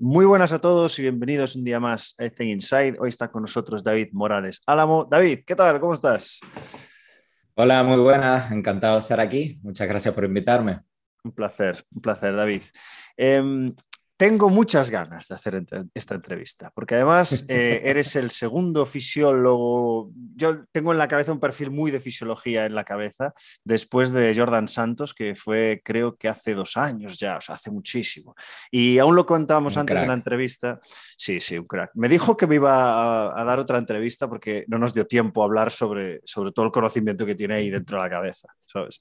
Muy buenas a todos y bienvenidos un día más a Thing Inside. Hoy está con nosotros David Morales Álamo. David, ¿qué tal? ¿Cómo estás? Hola, muy buena. Encantado de estar aquí. Muchas gracias por invitarme. Un placer, un placer, David. Em, tengo muchas ganas de hacer esta entrevista, porque además eh, eres el segundo fisiólogo. Yo tengo en la cabeza un perfil muy de fisiología en la cabeza, después de Jordan Santos, que fue creo que hace dos años ya, o sea, hace muchísimo. Y aún lo contábamos antes en la entrevista. Sí, sí, un crack. Me dijo que me iba a, dar otra entrevista porque no nos dio tiempo a hablar sobre, sobre todo el conocimiento que tiene ahí dentro de la cabeza, ¿sabes?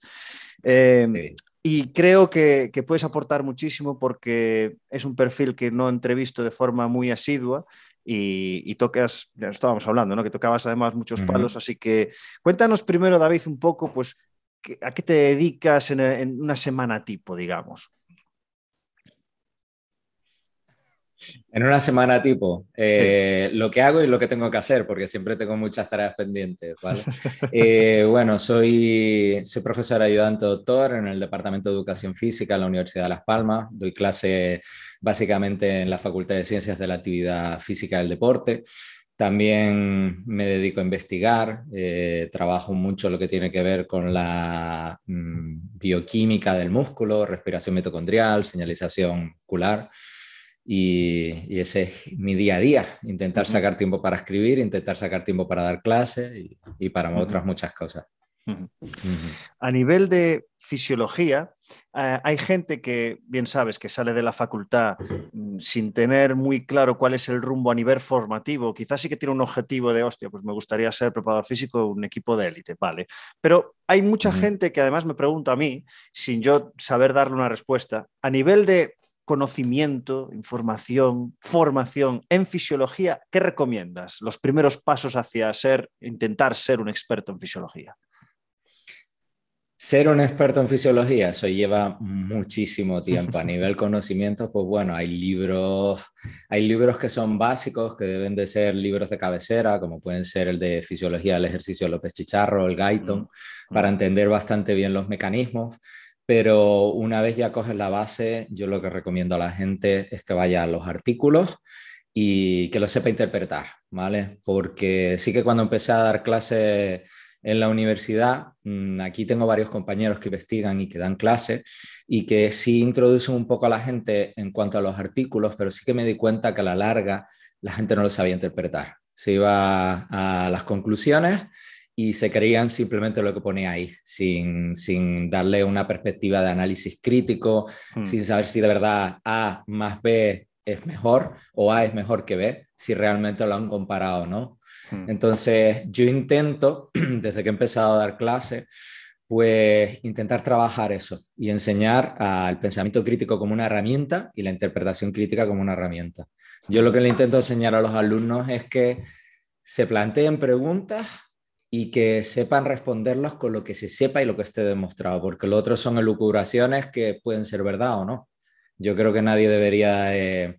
Em, y creo que, puedes aportar muchísimo porque es un perfil que no entrevisto de forma muy asidua y, tocas, ya estábamos hablando, ¿no? que tocabas además muchos palos, así que cuéntanos primero, David, un poco, pues, ¿a qué te dedicas en una semana tipo, digamos? En una semana tipo, eh, lo que hago y lo que tengo que hacer, porque siempre tengo muchas tareas pendientes, ¿vale? Eh, bueno, soy, soy profesor ayudante doctor en el Departamento de Educación Física en la Universidad de Las Palmas. Doy clase básicamente en la Facultad de Ciencias de la Actividad Física del Deporte. También me dedico a investigar, eh, trabajo mucho lo que tiene que ver con la mm, bioquímica del músculo, respiración mitocondrial, señalización ocular. Y, ese es mi día a día, intentar sacar tiempo para escribir, intentar sacar tiempo para dar clases y, para otras muchas cosas. A nivel de fisiología, eh, hay gente que, bien sabes, que sale de la facultad mm, sin tener muy claro cuál es el rumbo a nivel formativo. Quizás sí que tiene un objetivo de, hostia, pues me gustaría ser preparador físico de un equipo de élite, vale. Pero hay mucha gente que además me pregunta a mí, sin yo saber darle una respuesta, a nivel de conocimiento, información, formación en fisiología, ¿qué recomiendas? Los primeros pasos hacia ser, intentar ser un experto en fisiología. Ser un experto en fisiología, eso lleva muchísimo tiempo. A nivel conocimiento, pues bueno, hay libros, hay libros que son básicos, que deben de ser libros de cabecera, como pueden ser el de Fisiología del Ejercicio de López Chicharro, el Guyton, mm. para mm. entender bastante bien los mecanismos pero una vez ya coges la base, yo lo que recomiendo a la gente es que vaya a los artículos y que lo sepa interpretar, ¿vale? Porque sí que cuando empecé a dar clases en la universidad, mm, aquí tengo varios compañeros que investigan y que dan clases y que sí introducen un poco a la gente en cuanto a los artículos, pero sí que me di cuenta que a la larga la gente no lo sabía interpretar. Se iba a las conclusiones y se creían simplemente lo que ponía ahí, sin, darle una perspectiva de análisis crítico, hmm. sin saber si de verdad A más B es mejor o A es mejor que B, si realmente lo han comparado o no. Hmm. Entonces, yo intento, desde que he empezado a dar clases, pues intentar trabajar eso y enseñar al pensamiento crítico como una herramienta y la interpretación crítica como una herramienta. Yo lo que le intento enseñar a los alumnos es que se planteen preguntas y que sepan responderlos con lo que se sepa y lo que esté demostrado, porque lo otro son elucubraciones que pueden ser verdad o no. Yo creo que nadie debería eh,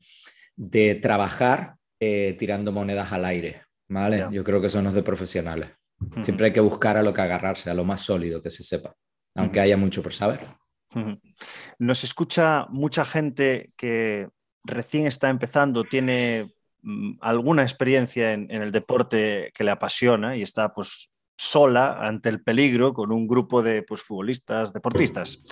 de trabajar eh, tirando monedas al aire, ¿vale? Yo creo que son los de profesionales. Siempre hay que buscar a lo que agarrarse, a lo más sólido que se sepa, aunque haya mucho por saber. Nos escucha mucha gente que recién está empezando, tiene Mm, alguna experiencia en, el deporte que le apasiona y está pues sola ante el peligro con un grupo de pues, futbolistas, deportistas,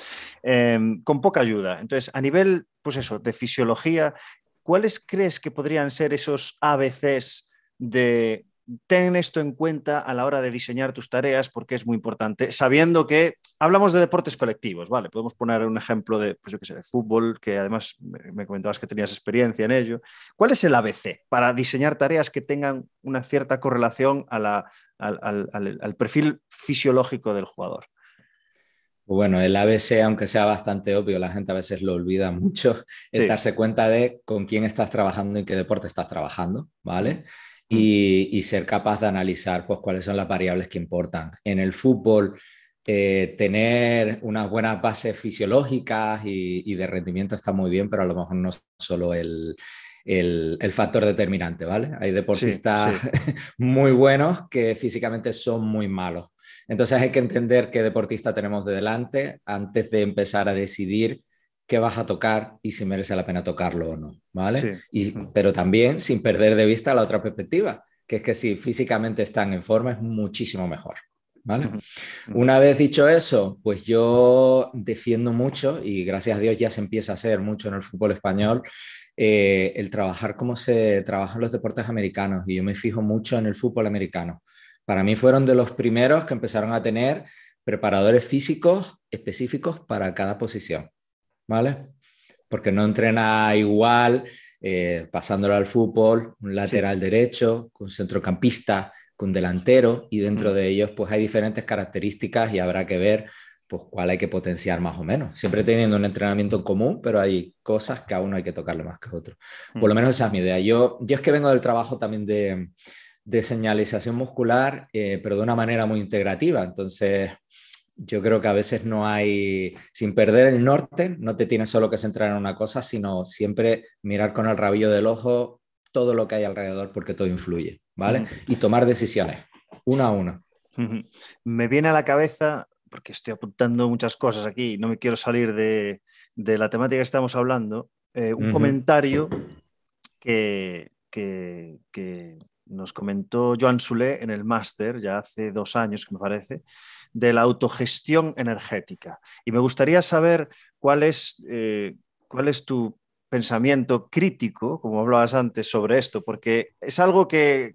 em, con poca ayuda. Entonces, a nivel, pues eso, de fisiología, ¿cuáles crees que podrían ser esos ABCs de ten esto en cuenta a la hora de diseñar tus tareas porque es muy importante, sabiendo que hablamos de deportes colectivos, ¿vale? Podemos poner un ejemplo de, pues yo sé, de fútbol, que además me comentabas que tenías experiencia en ello. ¿Cuál es el ABC para diseñar tareas que tengan una cierta correlación a la, al, perfil fisiológico del jugador? Pues bueno, el ABC, aunque sea bastante obvio, la gente a veces lo olvida mucho, es darse cuenta de con quién estás trabajando y qué deporte estás trabajando, ¿vale? Mm. y, ser capaz de analizar pues, cuáles son las variables que importan. En el fútbol, eh, tener unas buenas bases fisiológicas y, de rendimiento está muy bien, pero a lo mejor no solo el, el, factor determinante, ¿vale? Hay deportistas muy buenos que físicamente son muy malos. Entonces hay que entender qué deportista tenemos de delante antes de empezar a decidir qué vas a tocar y si merece la pena tocarlo o no, ¿vale? Mm. pero también sin perder de vista la otra perspectiva, que es que si físicamente están en forma es muchísimo mejor, ¿vale? Una vez dicho eso, pues yo defiendo mucho y gracias a Dios ya se empieza a hacer mucho en el fútbol español. Eh, el trabajar como se trabajan los deportes americanos y yo me fijo mucho en el fútbol americano. Para mí fueron de los primeros que empezaron a tener preparadores físicos específicos para cada posición. ¿vale? Porque no entrena igual eh, pasándolo al fútbol, un lateral derecho, un centrocampista, un delantero, y dentro mm. de ellos pues hay diferentes características y habrá que ver pues cuál hay que potenciar más o menos. Siempre teniendo un entrenamiento en común, pero hay cosas que a uno hay que tocarle más que a otro. Mm. Por lo menos esa es mi idea. Yo, yo es que vengo del trabajo también de, de señalización muscular, eh, pero de una manera muy integrativa. Entonces, yo creo que a veces no hay, sin perder el norte, no te tienes solo que centrar en una cosa, sino siempre mirar con el rabillo del ojo todo lo que hay alrededor porque todo influye, ¿vale? Y tomar decisiones, una a una. Me viene a la cabeza, porque estoy apuntando muchas cosas aquí, y no me quiero salir de, la temática que estamos hablando, eh, un comentario que, nos comentó Joan Sule en el máster, ya hace dos años que me parece, de la autogestión energética. Y me gustaría saber cuál es, eh, cuál es tu pensamiento crítico, como hablabas antes, sobre esto, porque es algo que,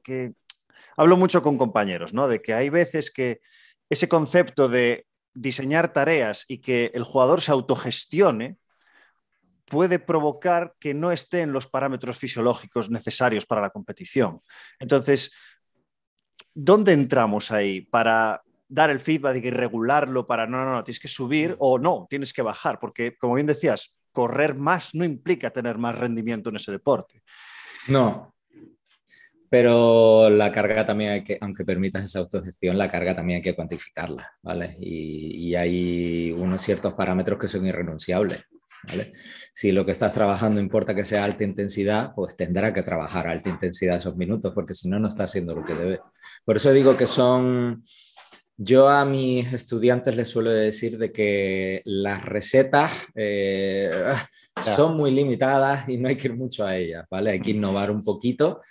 hablo mucho con compañeros, ¿no? De que hay veces que ese concepto de diseñar tareas y que el jugador se autogestione puede provocar que no estén los parámetros fisiológicos necesarios para la competición. Entonces, ¿dónde entramos ahí para dar el feedback y regularlo para no, no, no, tienes que subir mm. o no, tienes que bajar, porque como bien decías, correr más no implica tener más rendimiento en ese deporte. No, pero la carga también hay que, aunque permitas esa autocepción, la carga también hay que cuantificarla, ¿vale? Y, hay unos ciertos parámetros que son irrenunciables. ¿Vale? Si lo que estás trabajando importa que sea alta intensidad, pues tendrá que trabajar alta intensidad esos minutos, porque si no, no está haciendo lo que debe. Por eso digo que son, yo a mis estudiantes les suelo decir de que las recetas eh, son muy limitadas y no hay que ir mucho a ellas, ¿vale? Hay que innovar un poquito,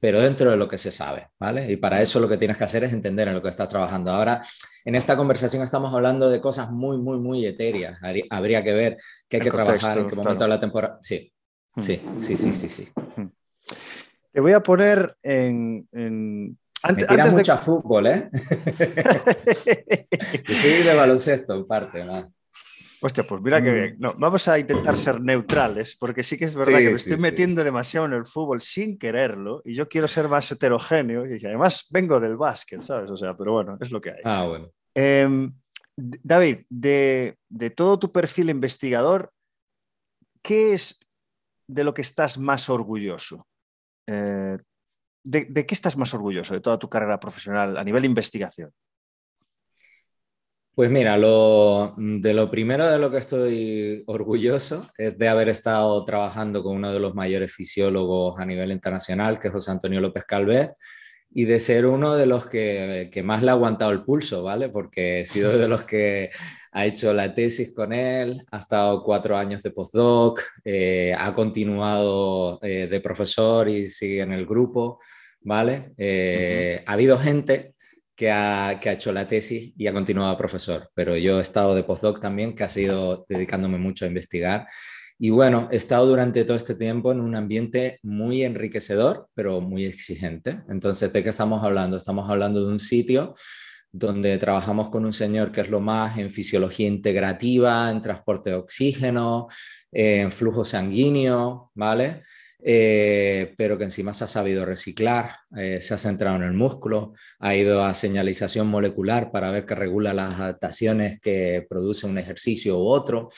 pero dentro de lo que se sabe, ¿vale? Y para eso lo que tienes que hacer es entender en lo que estás trabajando. Ahora, en esta conversación estamos hablando de cosas muy, muy, muy etéreas. Habría que ver qué hay que trabajar, en qué momento de la temporada. Sí, sí, sí, sí, sí, sí. Te voy a poner en antes, Me de... fútbol, ¿eh? Sí de baloncesto, en parte, más. Hostia, pues mira que bien. vamos a intentar ser neutrales, porque sí que es verdad que me estoy metiendo demasiado en el fútbol sin quererlo, y yo quiero ser más heterogéneo, y además vengo del básquet, ¿sabes? O sea, pero bueno, es lo que hay. Ah, bueno. Em, David, de, de todo tu perfil investigador, ¿qué es de lo que estás más orgulloso? Eh, de, qué estás más orgulloso de toda tu carrera profesional a nivel de investigación? Pues mira, lo, de lo primero de lo que estoy orgulloso es de haber estado trabajando con uno de los mayores fisiólogos a nivel internacional, que es José Antonio López Calvé y de ser uno de los que, más le ha aguantado el pulso, ¿vale? Porque he sido de los que ha hecho la tesis con él, ha estado cuatro años de postdoc, eh, ha continuado eh, de profesor y sigue en el grupo, ¿vale? Eh, ha habido gente que ha, hecho la tesis y ha continuado profesor, pero yo he estado de postdoc también, que ha sido dedicándome mucho a investigar y bueno, he estado durante todo este tiempo en un ambiente muy enriquecedor, pero muy exigente. Entonces, ¿de qué estamos hablando? Estamos hablando de un sitio donde trabajamos con un señor que es lo más en fisiología integrativa, en transporte de oxígeno, en flujo sanguíneo, ¿vale? Eh, pero que encima se ha sabido reciclar, eh, se ha centrado en el músculo, ha ido a señalización molecular para ver que regula las adaptaciones que produce un ejercicio u otro.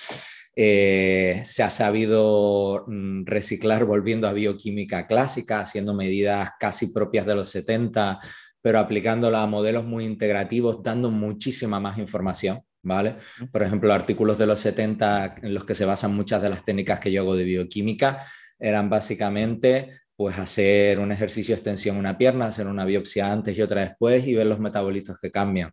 Eh, se ha sabido mm, reciclar volviendo a bioquímica clásica, haciendo medidas casi propias de los 70, pero aplicándola a modelos muy integrativos, dando muchísima más información. ¿Vale? Por ejemplo, artículos de los 70 en los que se basan muchas de las técnicas que yo hago de bioquímica eran básicamente pues hacer un ejercicio de extensión en una pierna, hacer una biopsia antes y otra después y ver los metabolitos que cambian.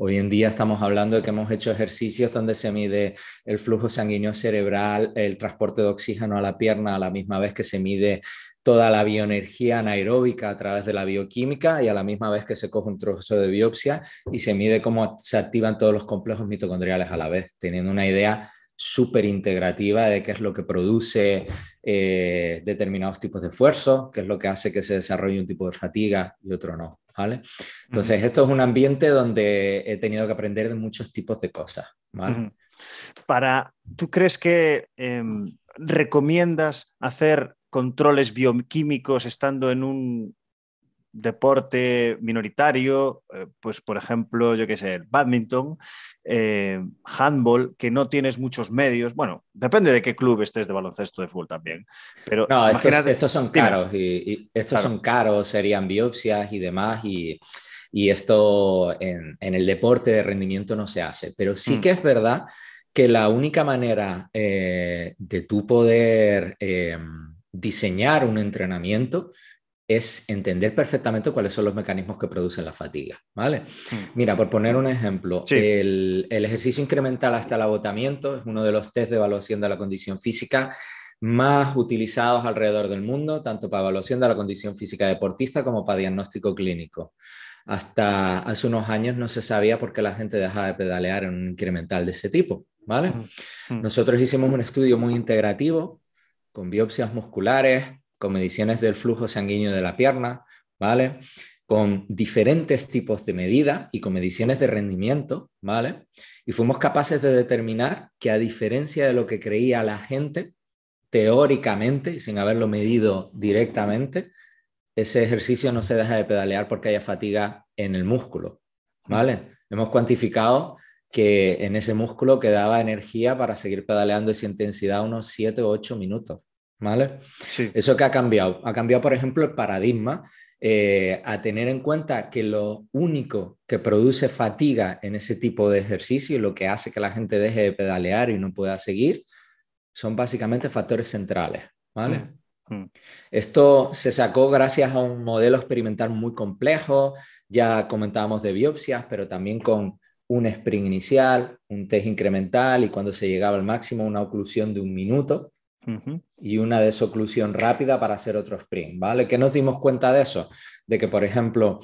Hoy en día estamos hablando de que hemos hecho ejercicios donde se mide el flujo sanguíneo cerebral, el transporte de oxígeno a la pierna, a la misma vez que se mide toda la bioenergía anaeróbica a través de la bioquímica y a la misma vez que se coge un trozo de biopsia y se mide cómo se activan todos los complejos mitocondriales a la vez, teniendo una idea súper integrativa de qué es lo que produce eh, determinados tipos de esfuerzo, qué es lo que hace que se desarrolle un tipo de fatiga y otro no. ¿vale? Entonces, esto es un ambiente donde he tenido que aprender de muchos tipos de cosas, Para, ¿tú crees que em, recomiendas hacer controles bioquímicos estando en un deporte minoritario, eh, pues por ejemplo, yo qué sé, el badminton, eh, handball, que no tienes muchos medios. Bueno, depende de qué club estés de baloncesto de fútbol también. Pero no, estos, son caros y, estos son caros, serían biopsias y demás y, esto en, el deporte de rendimiento no se hace. Pero sí mm. que es verdad que la única manera eh, de tú poder em, diseñar un entrenamiento es entender perfectamente cuáles son los mecanismos que producen la fatiga, ¿vale? Hmm. Mira, por poner un ejemplo, el, ejercicio incremental hasta el agotamiento es uno de los test de evaluación de la condición física más utilizados alrededor del mundo, tanto para evaluación de la condición física deportista como para diagnóstico clínico. Hasta hace unos años no se sabía por qué la gente dejaba de pedalear en un incremental de ese tipo, ¿vale? Hmm. Hmm. Nosotros hicimos un estudio muy integrativo con biopsias musculares, con mediciones del flujo sanguíneo de la pierna, ¿vale? Con diferentes tipos de medidas y con mediciones de rendimiento, ¿vale? Y fuimos capaces de determinar que a diferencia de lo que creía la gente, teóricamente, sin haberlo medido directamente, ese ejercicio no se deja de pedalear porque haya fatiga en el músculo, ¿vale? Hemos cuantificado que en ese músculo quedaba energía para seguir pedaleando esa intensidad unos 7 u 8 minutos, ¿vale? Eso que ha cambiado. Ha cambiado, por ejemplo, el paradigma eh, a tener en cuenta que lo único que produce fatiga en ese tipo de ejercicio y lo que hace que la gente deje de pedalear y no pueda seguir son básicamente factores centrales, ¿vale? Mm. Mm. Esto se sacó gracias a un modelo experimental muy complejo, ya comentábamos de biopsias, pero también con un sprint inicial, un test incremental y cuando se llegaba al máximo una oclusión de un minuto, y una desoclusión rápida para hacer otro sprint, ¿vale? Que nos dimos cuenta de eso? De que, por ejemplo,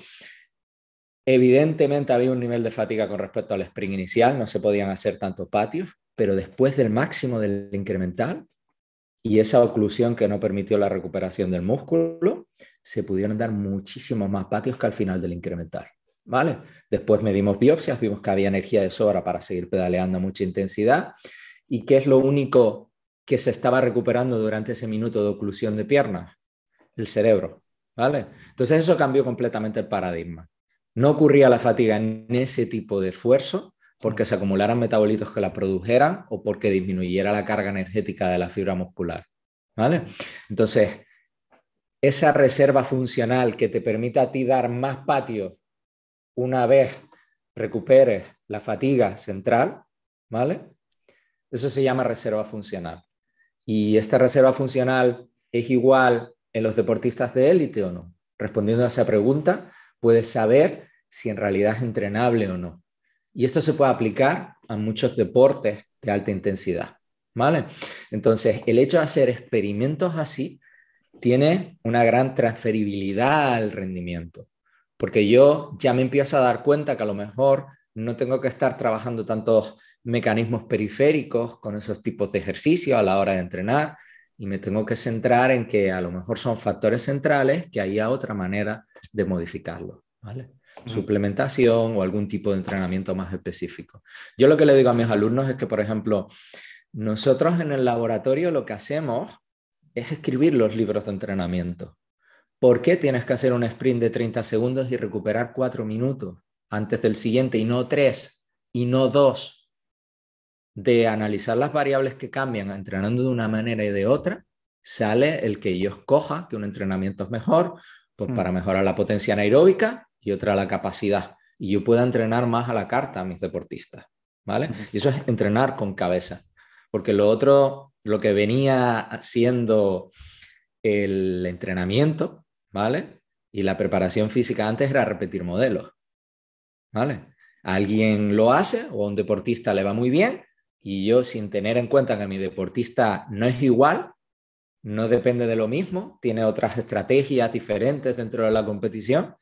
evidentemente había un nivel de fatiga con respecto al sprint inicial, no se podían hacer tantos patios, pero después del máximo del incremental y esa oclusión que no permitió la recuperación del músculo, se pudieron dar muchísimos más patios que al final del incremental. ¿Vale? Después medimos biopsias, vimos que había energía de sobra para seguir pedaleando a mucha intensidad. ¿Y que es lo único que se estaba recuperando durante ese minuto de oclusión de piernas, el cerebro. ¿vale? Entonces eso cambió completamente el paradigma. No ocurría la fatiga en ese tipo de esfuerzo porque se acumularan metabolitos que la produjeran o porque disminuyera la carga energética de la fibra muscular. ¿vale? Entonces, esa reserva funcional que te permita a ti dar más patios una vez recuperes la fatiga central, ¿vale? Eso se llama reserva funcional. ¿Y esta reserva funcional es igual en los deportistas de élite o no? Respondiendo a esa pregunta, puedes saber si en realidad es entrenable o no. Y esto se puede aplicar a muchos deportes de alta intensidad. ¿Vale? Entonces, el hecho de hacer experimentos así tiene una gran transferibilidad al rendimiento, porque yo ya me empiezo a dar cuenta que a lo mejor no tengo que estar trabajando tantos mecanismos periféricos con esos tipos de ejercicio a la hora de entrenar y me tengo que centrar en que a lo mejor son factores centrales que haya otra manera de modificarlo, ¿vale? Mm. Suplementación o algún tipo de entrenamiento más específico. Yo lo que le digo a mis alumnos es que, por ejemplo, nosotros en el laboratorio lo que hacemos es escribir los libros de entrenamiento. ¿Por qué tienes que hacer un sprint de 30 segundos y recuperar cuatro minutos antes del siguiente y no tres y no dos de analizar las variables que cambian entrenando de una manera y de otra, sale el que yo escoja que un entrenamiento es mejor, pues hmm. para mejorar la potencia anaeróbica y otra la capacidad. Y yo pueda entrenar más a la carta a mis deportistas, ¿vale? Y eso es entrenar con cabeza, porque lo otro, lo que venía haciendo el entrenamiento, ¿vale? Y la preparación física antes era repetir modelos, ¿vale? alguien lo hace o a un deportista le va muy bien y yo sin tener en cuenta que mi deportista no es igual, no depende de lo mismo, tiene otras estrategias diferentes dentro de la competición,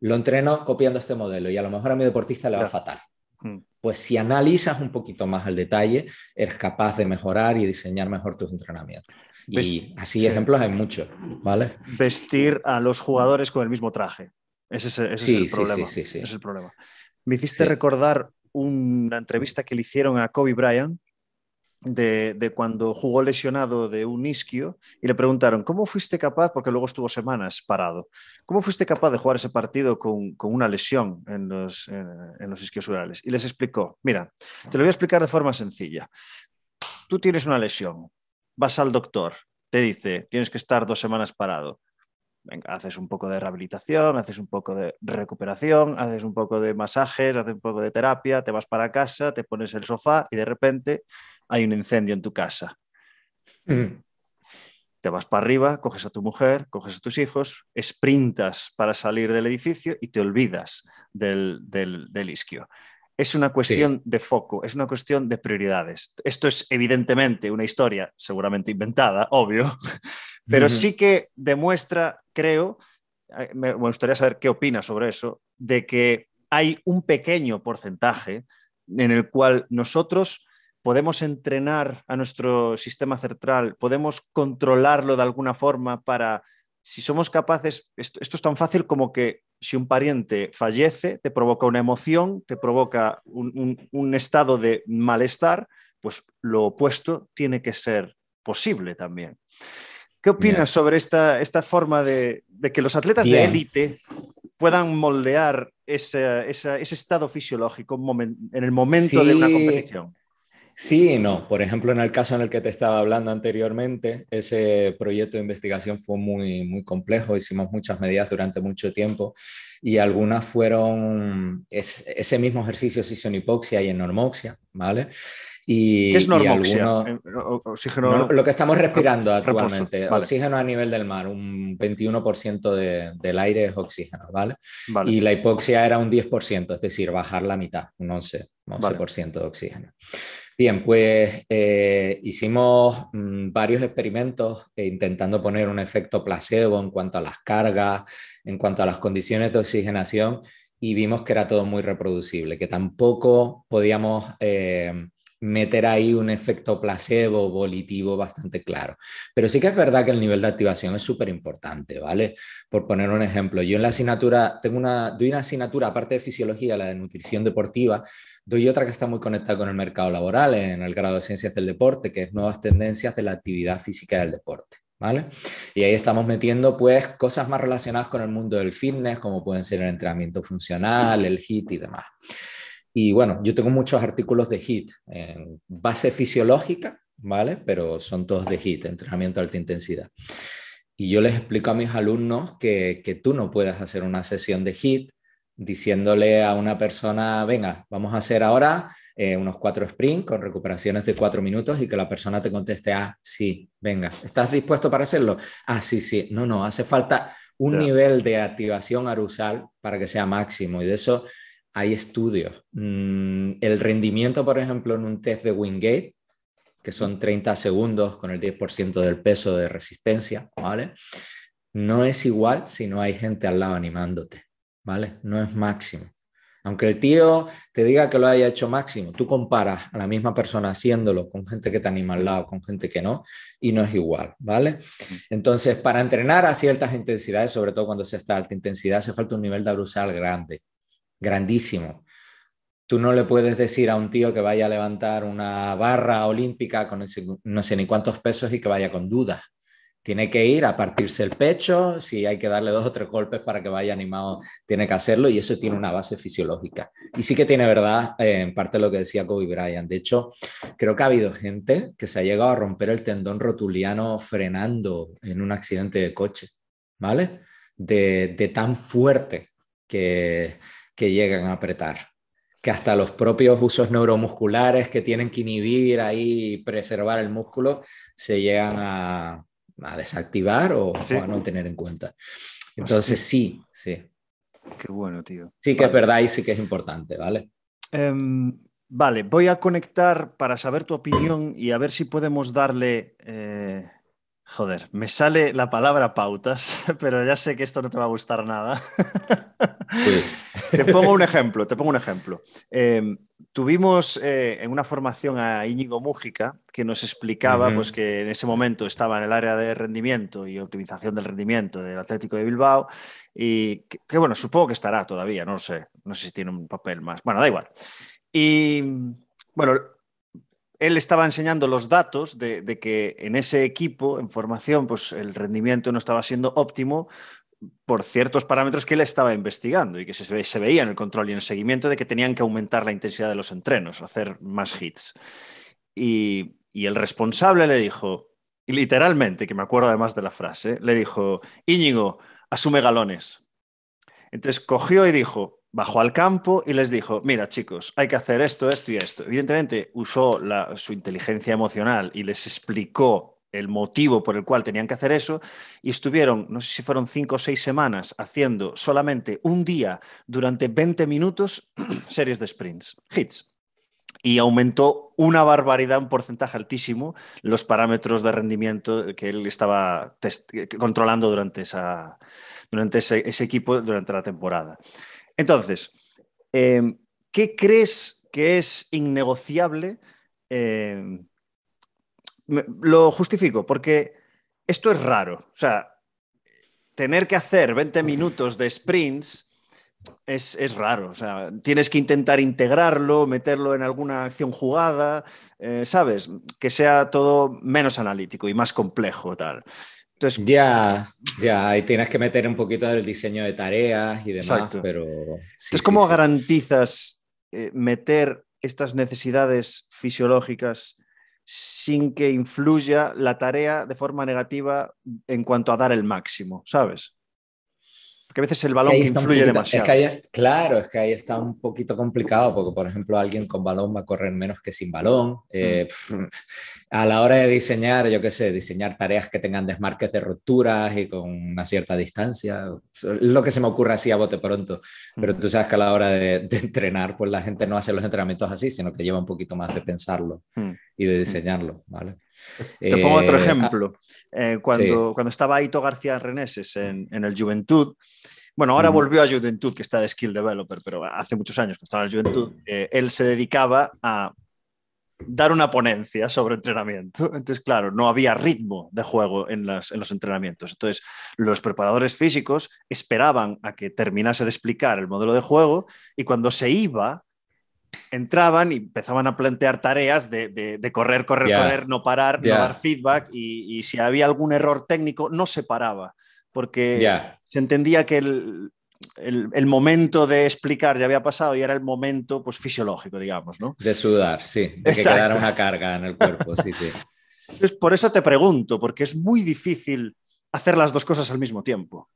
lo entreno copiando este modelo y a lo mejor a mi deportista le va fatal. Mm. Pues si analizas un poquito más el detalle, eres capaz de mejorar y diseñar mejor tus entrenamientos. y así ejemplos hay muchos, ¿vale? Vestir a los jugadores con el mismo traje. Ese es, el problema. Es el problema. Me hiciste recordar una entrevista que le hicieron a Kobe Bryant de, cuando jugó lesionado de un isquio y le preguntaron, ¿cómo fuiste capaz? Porque luego estuvo semanas parado. ¿Cómo fuiste capaz de jugar ese partido con, una lesión en los, en los isquios orales? Y les explicó, mira, te lo voy a explicar de forma sencilla. Tú tienes una lesión, vas al doctor, te dice, tienes que estar dos semanas parado haces un poco de rehabilitación, haces un poco de recuperación, haces un poco de masajes, haces un poco de terapia, te vas para casa, te pones el sofá y de repente hay un incendio en tu casa. Mm. Te vas para arriba, coges a tu mujer, coges a tus hijos, sprintas para salir del edificio y te olvidas del, isquio. Es una cuestión de foco, es una cuestión de prioridades. Esto es evidentemente una historia, seguramente inventada, obvio, pero sí que demuestra, creo, eh, me gustaría saber qué opinas sobre eso, de que hay un pequeño porcentaje en el cual nosotros podemos entrenar a nuestro sistema central, podemos controlarlo de alguna forma para, si somos capaces, esto, es tan fácil como que si un pariente fallece, te provoca una emoción, te provoca un estado de malestar, pues lo opuesto tiene que ser posible también. ¿Qué opinas sobre esta, esta forma de, que los atletas de élite puedan moldear ese, estado fisiológico en el momento de una competición? Sí y no. Por ejemplo, en el caso en el que te estaba hablando anteriormente, ese proyecto de investigación fue muy, muy complejo, hicimos muchas medidas durante mucho tiempo y algunas fueron ese mismo ejercicio se en hipoxia y en normoxia, ¿vale? Y, ¿Qué es eh, lo que estamos ah, respirando actualmente, oxígeno a nivel del mar, un 21% del aire es oxígeno, ¿vale? Y la hipoxia era un 10%, es decir, bajar la mitad, un 11%, 11 de oxígeno. Bien, pues eh, hicimos mm, varios experimentos eh, intentando poner un efecto placebo en cuanto a las cargas, en cuanto a las condiciones de oxigenación, y vimos que era todo muy reproducible, que tampoco podíamos meter ahí un efecto placebo volitivo bastante claro. Pero sí que es verdad que el nivel de activación es súper importante, ¿vale? Por poner un ejemplo, yo en la asignatura, tengo una, doy una asignatura, aparte de fisiología, la de nutrición deportiva, doy otra que está muy conectada con el mercado laboral en el grado de ciencias del deporte, que es nuevas tendencias de la actividad física del deporte. ¿Vale? Y ahí estamos metiendo pues cosas más relacionadas con el mundo del fitness, como pueden ser el entrenamiento funcional, el HIT y demás. Y bueno, yo tengo muchos artículos de HIT en base fisiológica, ¿vale? Pero son todos de HIT, entrenamiento de alta intensidad. Y yo les explico a mis alumnos que, tú no puedes hacer una sesión de HIT diciéndole a una persona, venga, vamos a hacer ahora eh, unos cuatro sprints con recuperaciones de cuatro minutos y que la persona te conteste, ah, sí, venga, ¿estás dispuesto para hacerlo? Ah, sí, sí, no, no, hace falta un nivel de activación arusal para que sea máximo y de eso hay estudios. Mm, el rendimiento, por ejemplo, en un test de Wingate, que son 30 segundos con el 10% del peso de resistencia, ¿vale? No es igual si no hay gente al lado animándote, ¿vale? No es máximo. Aunque el tío te diga que lo haya hecho máximo, tú comparas a la misma persona haciéndolo con gente que te anima al lado, con gente que no, y no es igual, ¿vale? Entonces, para entrenar a ciertas intensidades, sobre todo cuando se está a alta intensidad, hace falta un nivel de abusal grande grandísimo. Tú no le puedes decir a un tío que vaya a levantar una barra olímpica con no sé ni cuántos pesos y que vaya con dudas. Tiene que ir a partirse el pecho, si hay que darle dos o tres golpes para que vaya animado, tiene que hacerlo y eso tiene una base fisiológica. Y sí que tiene verdad eh, en parte lo que decía Kobe Bryant. De hecho, creo que ha habido gente que se ha llegado a romper el tendón rotuliano frenando en un accidente de coche, ¿vale? de tan fuerte que, que llegan a apretar, que hasta los propios usos neuromusculares que tienen que inhibir ahí, y preservar el músculo, se llegan a, desactivar o, a no tener en cuenta. Entonces sí, sí. Qué bueno, tío. Sí que es verdad y sí que es importante, ¿vale? Em, vale, voy a conectar para saber tu opinión y a ver si podemos darle... Eh, Joder, me sale la palabra pautas, pero ya sé que esto no te va a gustar nada. Te pongo un ejemplo, te pongo un ejemplo. Em, tuvimos eh, en una formación a Íñigo Mújica que nos explicaba pues, que en ese momento estaba en el área de rendimiento y optimización del rendimiento del Atlético de Bilbao y que, bueno, supongo que estará todavía, no lo sé, no sé si tiene un papel más, bueno, da igual. Y bueno, él estaba enseñando los datos de, que en ese equipo, en formación, pues el rendimiento no estaba siendo óptimo por ciertos parámetros que él estaba investigando y que se, veía en el control y en el seguimiento de que tenían que aumentar la intensidad de los entrenos, hacer más hits. Y, y el responsable le dijo, literalmente, que me acuerdo además de la frase, le dijo, Íñigo, asume galones. Entonces cogió y dijo, bajó al campo y les dijo, mira chicos, hay que hacer esto, esto y esto. Evidentemente usó su inteligencia emocional y les explicó el motivo por el cual tenían que hacer eso y estuvieron, no sé si fueron cinco o seis semanas, haciendo solamente un día durante 20 minutos series de sprints, hits. Y aumentó una barbaridad, un porcentaje altísimo, los parámetros de rendimiento que él estaba controlando durante, esa, durante ese equipo durante la temporada. Entonces, em, ¿qué crees que es innegociable? Em, lo justifico, porque esto es raro. O sea, tener que hacer 20 minutos de sprints es, raro. O sea, tienes que intentar integrarlo, meterlo en alguna acción jugada, eh, ¿sabes? Que sea todo menos analítico y más complejo, tal ya, ya, ahí tienes que meter un poquito del diseño de tareas y demás, pero... Entonces, ¿cómo garantizas eh, meter estas necesidades fisiológicas sin que influya la tarea de forma negativa en cuanto a dar el máximo, ¿sabes? que a veces el balón influye demasiado. claro, es que ahí está un poquito complicado, porque por ejemplo alguien con balón va a correr menos que sin balón. Eh, mm. A la hora de diseñar, yo qué sé, diseñar tareas que tengan desmarques de rupturas y con una cierta distancia, lo que se me ocurre así a bote pronto. Pero mm. tú sabes que a la hora de, entrenar, pues la gente no hace los entrenamientos así, sino que lleva un poquito más de pensarlo mm. y de diseñarlo, ¿vale? Te pongo otro eh, ejemplo. Ah, eh, cuando, estaba Aito García Reneses en, el Juventud, bueno, ahora volvió a Juventud, que está de Skill Developer, pero hace muchos años que estaba en Juventud, eh, él se dedicaba a dar una ponencia sobre entrenamiento. Entonces, claro, no había ritmo de juego en, las, en, los entrenamientos. Entonces, los preparadores físicos esperaban a que terminase de explicar el modelo de juego y cuando se iba, entraban y empezaban a plantear tareas de, correr, correr, correr, no parar, no dar feedback y, si había algún error técnico no se paraba porque se entendía que el, momento de explicar ya había pasado y era el momento pues fisiológico, digamos, De sudar, sí, de que una carga en el cuerpo, sí, sí. por eso te pregunto, porque es muy difícil hacer las dos cosas al mismo tiempo.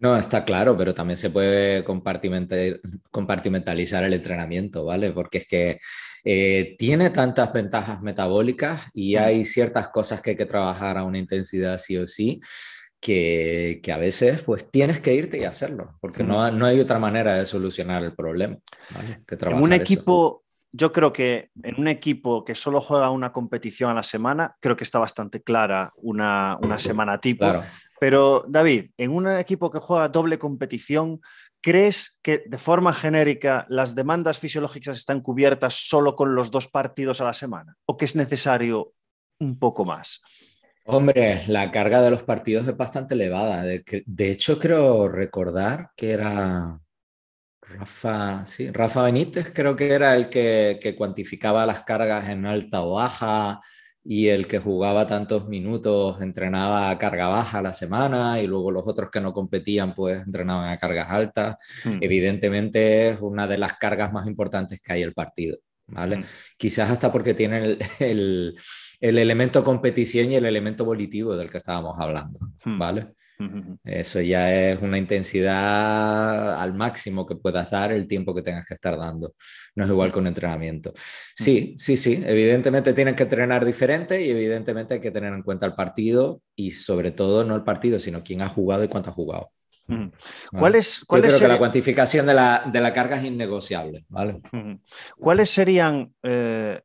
No, está claro, pero también se puede compartimentalizar el entrenamiento, ¿vale? Porque es que eh, tiene tantas ventajas metabólicas y hay ciertas cosas que hay que trabajar a una intensidad sí o sí. Que, a veces pues tienes que irte y hacerlo, porque no, no hay otra manera de solucionar el problema. en un equipo, yo creo que en un equipo que solo juega una competición a la semana, creo que está bastante clara una, una semana tipo. Claro. Pero David, en un equipo que juega doble competición, ¿crees que de forma genérica las demandas fisiológicas están cubiertas solo con los dos partidos a la semana? ¿O que es necesario un poco más? Hombre, la carga de los partidos es bastante elevada. De, hecho, creo recordar que era Rafa, Rafa Benítez, creo que era el que, que cuantificaba las cargas en alta o baja y el que jugaba tantos minutos entrenaba a carga baja la semana y luego los otros que no competían pues entrenaban a cargas altas. Mm. Evidentemente es una de las cargas más importantes que hay el partido, ¿vale? Mm. Quizás hasta porque tiene el, elemento competición y el elemento volitivo del que estábamos hablando, mm. ¿vale? Eso ya es una intensidad al máximo que puedas dar el tiempo que tengas que estar dando. No es igual con entrenamiento. Sí, sí, sí. Evidentemente tienen que entrenar diferente y evidentemente hay que tener en cuenta el partido y sobre todo no el partido, sino quién ha jugado y cuánto ha jugado. ¿Cuál es, Yo creo que la cuantificación de la, de la, carga es innegociable. ¿vale? ¿Cuáles serían eh,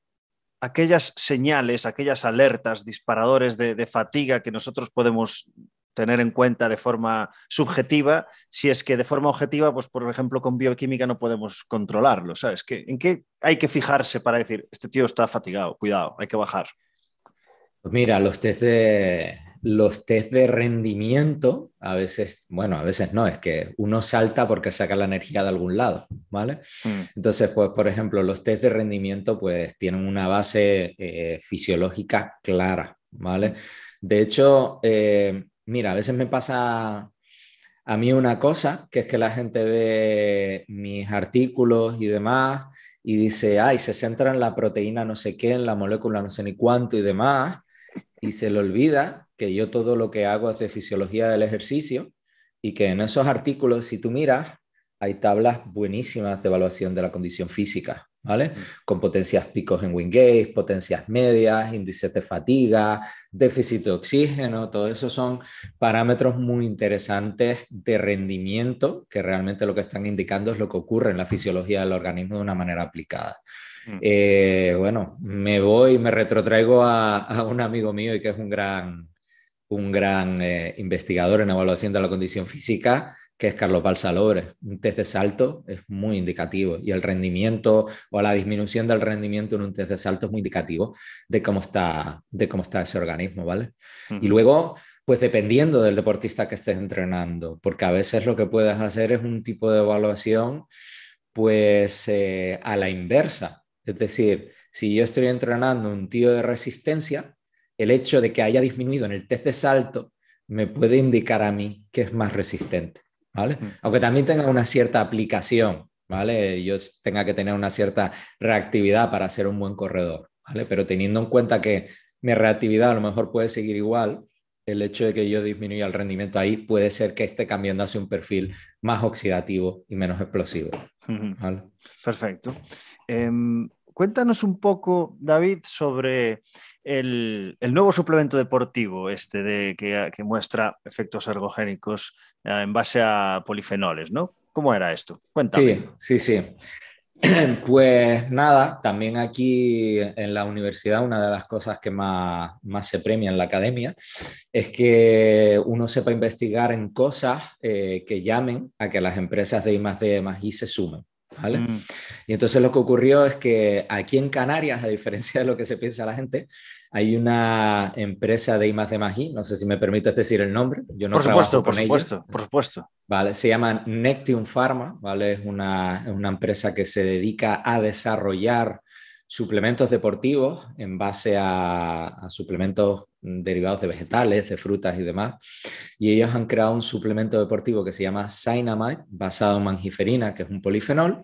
aquellas señales, aquellas alertas, disparadores de, fatiga que nosotros podemos tener en cuenta de forma subjetiva, si es que de forma objetiva, pues por ejemplo con bioquímica no podemos controlarlo, ¿sabes? ¿En qué hay que fijarse para decir, este tío está fatigado, cuidado, hay que bajar? Pues mira, los test de, los de rendimiento, a veces, bueno, a veces no, es que uno salta porque saca la energía de algún lado, ¿vale? Mm. Entonces, pues, por ejemplo, los test de rendimiento, pues, tienen una base eh, fisiológica clara, ¿vale? De hecho, eh, Mira, a veces me pasa a mí una cosa, que es que la gente ve mis artículos y demás y dice, ay, se centra en la proteína no sé qué, en la molécula no sé ni cuánto y demás, y se le olvida que yo todo lo que hago es de fisiología del ejercicio y que en esos artículos, si tú miras, hay tablas buenísimas de evaluación de la condición física. Con potencias picos en Wingate, potencias medias, índices de fatiga, déficit de oxígeno, todo eso son parámetros muy interesantes de rendimiento que realmente lo que están indicando es lo que ocurre en la fisiología del organismo de una manera aplicada. Mm. Eh, bueno, me voy, me retrotraigo a, un amigo mío y que es un gran, eh, investigador en evaluación de la condición física, que es Carlos Balsalobre, Un test de salto es muy indicativo y el rendimiento o la disminución del rendimiento en un test de salto es muy indicativo de cómo está, de cómo está ese organismo, ¿vale? Y luego, pues dependiendo del deportista que estés entrenando, porque a veces lo que puedes hacer es un tipo de evaluación pues eh, a la inversa. Es decir, si yo estoy entrenando un tío de resistencia, el hecho de que haya disminuido en el test de salto me puede indicar a mí que es más resistente. Mm. Aunque también tenga una cierta aplicación, ¿vale? Yo tenga que tener una cierta reactividad para ser un buen corredor, ¿vale? Pero teniendo en cuenta que mi reactividad a lo mejor puede seguir igual, el hecho de que yo disminuya el rendimiento ahí puede ser que esté cambiando hacia un perfil más oxidativo y menos explosivo. Perfecto. Em, cuéntanos un poco, David, sobre el, nuevo suplemento deportivo este de, que, muestra efectos ergogénicos ah, en base a polifenoles, ¿no? ¿Cómo era esto? Cuéntame. Sí, sí, sí. Pues nada, también aquí en la universidad una de las cosas que más, se premia en la academia es que uno sepa investigar en cosas eh, que llamen a que las empresas de I más D e más I se sumen. ¿Vale? Mm. Y entonces lo que ocurrió es que aquí en Canarias, a diferencia de lo que se piensa la gente, hay una empresa de IMAX de Magí, no sé si me permites decir el nombre. Yo no por supuesto, por supuesto, por supuesto. Vale, se llama Nectium Pharma, ¿vale? Es una, empresa que se dedica a desarrollar suplementos deportivos en base a, suplementos derivados de vegetales, de frutas y demás. Y ellos han creado un suplemento deportivo que se llama Cynamide, basado en mangiferina, que es un polifenol,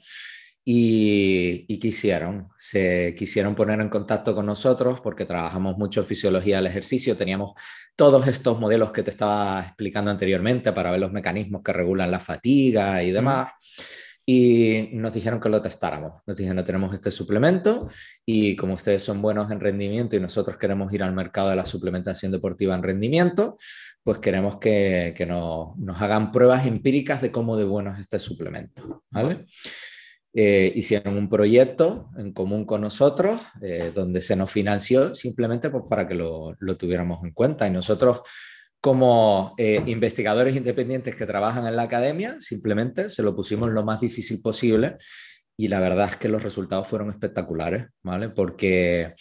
y, quisieron, se quisieron poner en contacto con nosotros porque trabajamos mucho fisiología del ejercicio, teníamos todos estos modelos que te estaba explicando anteriormente para ver los mecanismos que regulan la fatiga y demás. Y nos dijeron que lo testáramos. Nos dijeron, tenemos este suplemento y como ustedes son buenos en rendimiento y nosotros queremos ir al mercado de la suplementación deportiva en rendimiento, pues queremos que, que nos, hagan pruebas empíricas de cómo de bueno es este suplemento. ¿vale? Eh, hicieron un proyecto en común con nosotros, eh, donde se nos financió simplemente para que lo, tuviéramos en cuenta. Y nosotros, como eh, investigadores independientes que trabajan en la academia, simplemente se lo pusimos lo más difícil posible. Y la verdad es que los resultados fueron espectaculares, ¿vale? Porque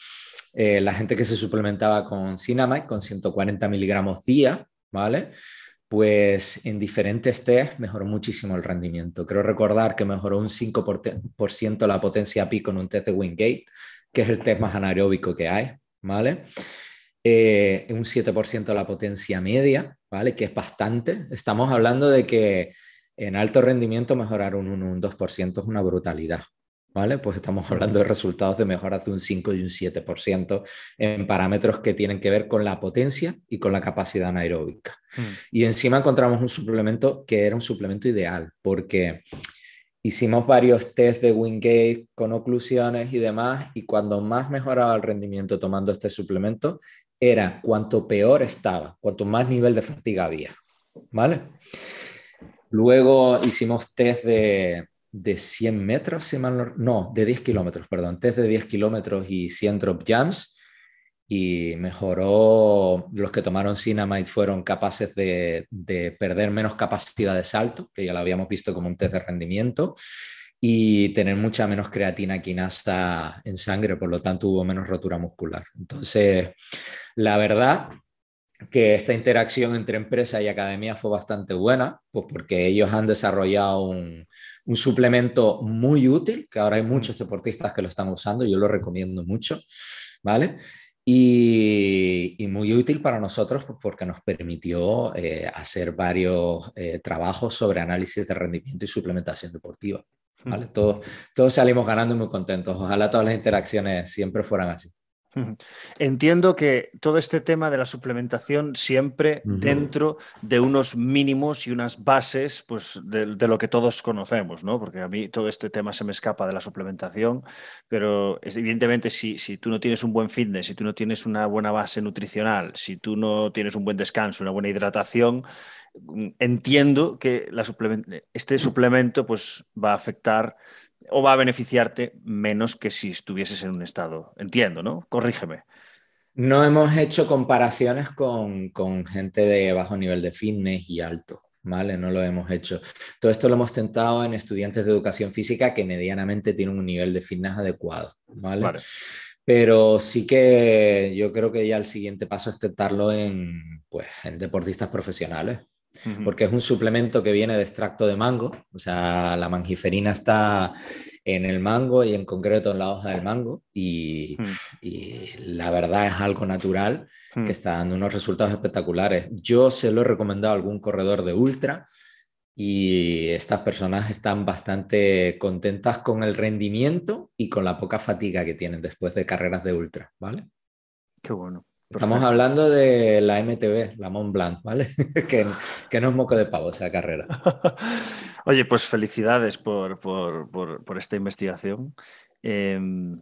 la gente que se suplementaba con Cinamide, con 140 miligramos día, ¿vale? pues en diferentes test mejoró muchísimo el rendimiento. Creo recordar que mejoró un 5% la potencia pi con un test de Wingate, que es el test más anaeróbico que hay, ¿vale? Eh, un 7% la potencia media, ¿vale? Que es bastante. Estamos hablando de que en alto rendimiento mejorar un 1 un 2% es una brutalidad, ¿vale? Pues estamos hablando de resultados de mejoras de un 5 y un 7% en parámetros que tienen que ver con la potencia y con la capacidad anaeróbica. Mm. Y encima encontramos un suplemento que era un suplemento ideal, porque hicimos varios test de Wingate con oclusiones y demás, y cuando más mejoraba el rendimiento tomando este suplemento, era cuanto peor estaba, cuanto más nivel de fatiga había, ¿vale? Luego hicimos test de, de 100 metros, si no, de 10 kilómetros, perdón, test de 10 kilómetros y 100 drop jams y mejoró, los que tomaron cinamid fueron capaces de, de, perder menos capacidad de salto, que ya lo habíamos visto como un test de rendimiento, y tener mucha menos creatina quinasa en sangre, por lo tanto hubo menos rotura muscular. Entonces, la verdad que esta interacción entre empresa y academia fue bastante buena, pues porque ellos han desarrollado un, un suplemento muy útil, que ahora hay muchos mm. deportistas que lo están usando, yo lo recomiendo mucho, ¿vale? Y, muy útil para nosotros porque nos permitió eh, hacer varios eh, trabajos sobre análisis de rendimiento y suplementación deportiva. ¿vale? Mm. Todos, todos salimos ganando y muy contentos. Ojalá todas las interacciones siempre fueran así. Entiendo que todo este tema de la suplementación siempre dentro de unos mínimos y unas bases pues, de, lo que todos conocemos, ¿no? Porque a mí todo este tema se me escapa de la suplementación, pero evidentemente si, si, tú no tienes un buen fitness, si tú no tienes una buena base nutricional, si tú no tienes un buen descanso, una buena hidratación, mm, entiendo que la este suplemento pues, va a afectar o va a beneficiarte menos que si estuvieses en un estado. Entiendo, ¿no? Corrígeme. No hemos hecho comparaciones con, gente de bajo nivel de fitness y alto. ¿vale? No lo hemos hecho. Todo esto lo hemos tentado en estudiantes de educación física que medianamente tienen un nivel de fitness adecuado, ¿vale? Pero sí que yo creo que ya el siguiente paso es tentarlo en, pues, en deportistas profesionales, porque es un suplemento que viene de extracto de mango, o sea, la mangiferina está en el mango y en concreto en la hoja del mango y, hmm. la verdad es algo natural hmm. que está dando unos resultados espectaculares. Yo se lo he recomendado a algún corredor de ultra y estas personas están bastante contentas con el rendimiento y con la poca fatiga que tienen después de carreras de ultra, ¿vale? Qué bueno. Estamos hablando de la MTV, la Mont Blanc, ¿vale? que, no es moco de pavo esa carrera. Oye, pues felicidades por, esta investigación. Em,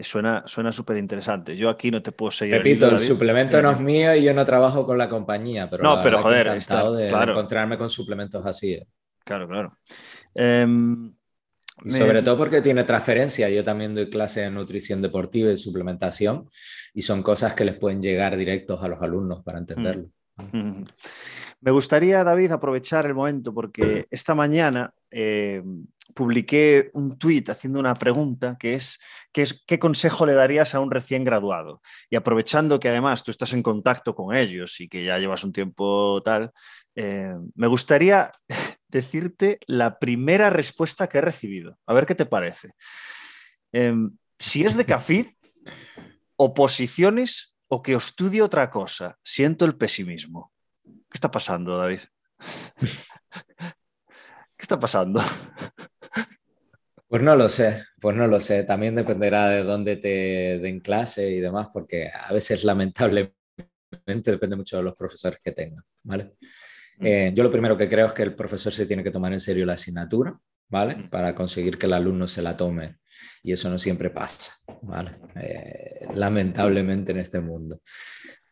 suena súper interesante. Yo aquí no te puedo seguir. Repito, el, suplemento no es em. mío y yo no trabajo con la compañía, pero, no, pero joder, encantado de encontrarme con suplementos así. ¿eh? Claro, claro. Em, sobre todo porque tiene transferencia. Yo también doy clases de nutrición deportiva y suplementación y son cosas que les pueden llegar directos a los alumnos para mm. entenderlo. Mm. Me gustaría, David, aprovechar el momento porque esta mañana eh, publiqué un tuit haciendo una pregunta que es, que es ¿qué consejo le darías a un recién graduado? Y aprovechando que además tú estás en contacto con ellos y que ya llevas un tiempo tal, eh, me gustaría decirte la primera respuesta que he recibido. A ver qué te parece. Em, si es de Cafid, oposiciones o que estudie otra cosa. Siento el pesimismo. ¿Qué está pasando, David? ¿Qué está pasando? Pues no lo sé, pues no lo sé. También dependerá de dónde te den clase y demás, porque a veces lamentablemente depende mucho de los profesores que tengan, ¿vale? Eh, yo lo primero que creo es que el profesor se tiene que tomar en serio la asignatura, ¿vale? Para conseguir que el alumno se la tome. Y eso no siempre pasa, ¿vale? Eh, lamentablemente en este mundo.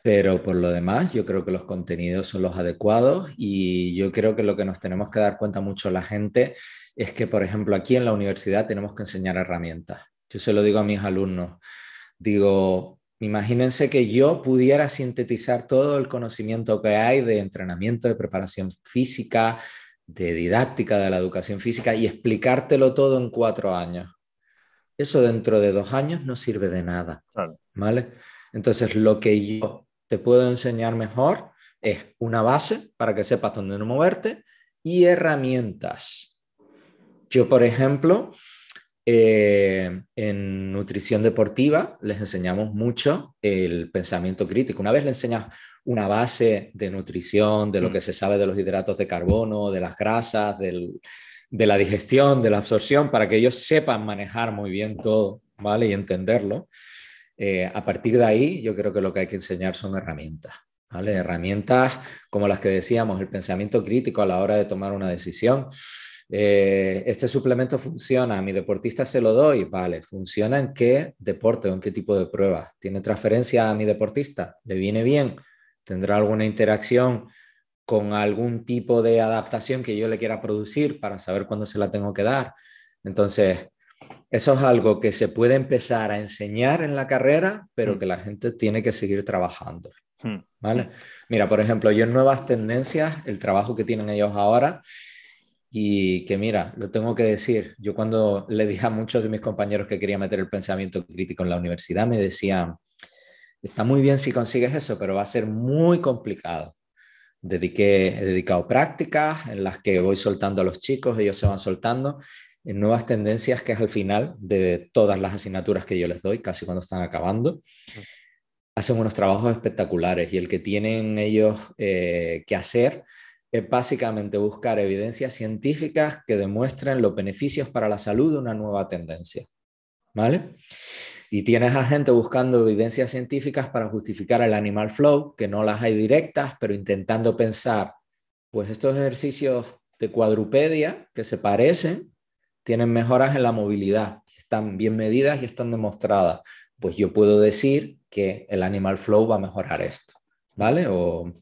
Pero por lo demás, yo creo que los contenidos son los adecuados y yo creo que lo que nos tenemos que dar cuenta mucho la gente es que, por ejemplo, aquí en la universidad tenemos que enseñar herramientas. Yo se lo digo a mis alumnos, digo, Imagínense que yo pudiera sintetizar todo el conocimiento que hay de entrenamiento, de preparación física, de didáctica de la educación física y explicártelo todo en cuatro años. Eso dentro de dos años no sirve de nada. ¿Vale? Entonces, lo que yo te puedo enseñar mejor es una base para que sepas dónde no moverte y herramientas. Yo, por ejemplo, eh, en nutrición deportiva les enseñamos mucho el pensamiento crítico. Una vez le enseñas una base de nutrición, de lo mm. que se sabe de los hidratos de carbono, de las grasas, del, de la digestión, de la absorción, para que ellos sepan manejar muy bien todo, ¿vale? Y entenderlo. Eh, a partir de ahí, yo creo que lo que hay que enseñar son herramientas. ¿Vale? Herramientas como las que decíamos, el pensamiento crítico a la hora de tomar una decisión, eh, este suplemento funciona, a mi deportista se lo doy, vale, funciona en qué deporte o en qué tipo de pruebas, tiene transferencia a mi deportista, le viene bien, tendrá alguna interacción con algún tipo de adaptación que yo le quiera producir para saber cuándo se la tengo que dar. Entonces, eso es algo que se puede empezar a enseñar en la carrera, pero mm. que la gente tiene que seguir trabajando. Mm. ¿vale? Mira, por ejemplo, yo en Nuevas Tendencias, el trabajo que tienen ellos ahora y que mira, lo tengo que decir, yo cuando le dije a muchos de mis compañeros que quería meter el pensamiento crítico en la universidad, me decían, está muy bien si consigues eso, pero va a ser muy complicado. Dediqué, he dedicado prácticas en las que voy soltando a los chicos, ellos se van soltando, en nuevas tendencias que es al final de todas las asignaturas que yo les doy, casi cuando están acabando. Hacen unos trabajos espectaculares y el que tienen ellos eh, que hacer es básicamente buscar evidencias científicas que demuestren los beneficios para la salud de una nueva tendencia. ¿Vale? Y tienes a gente buscando evidencias científicas para justificar el animal flow, que no las hay directas, pero intentando pensar, pues estos ejercicios de cuadrupedia que se parecen, tienen mejoras en la movilidad, están bien medidas y están demostradas. Pues yo puedo decir que el animal flow va a mejorar esto, ¿vale? O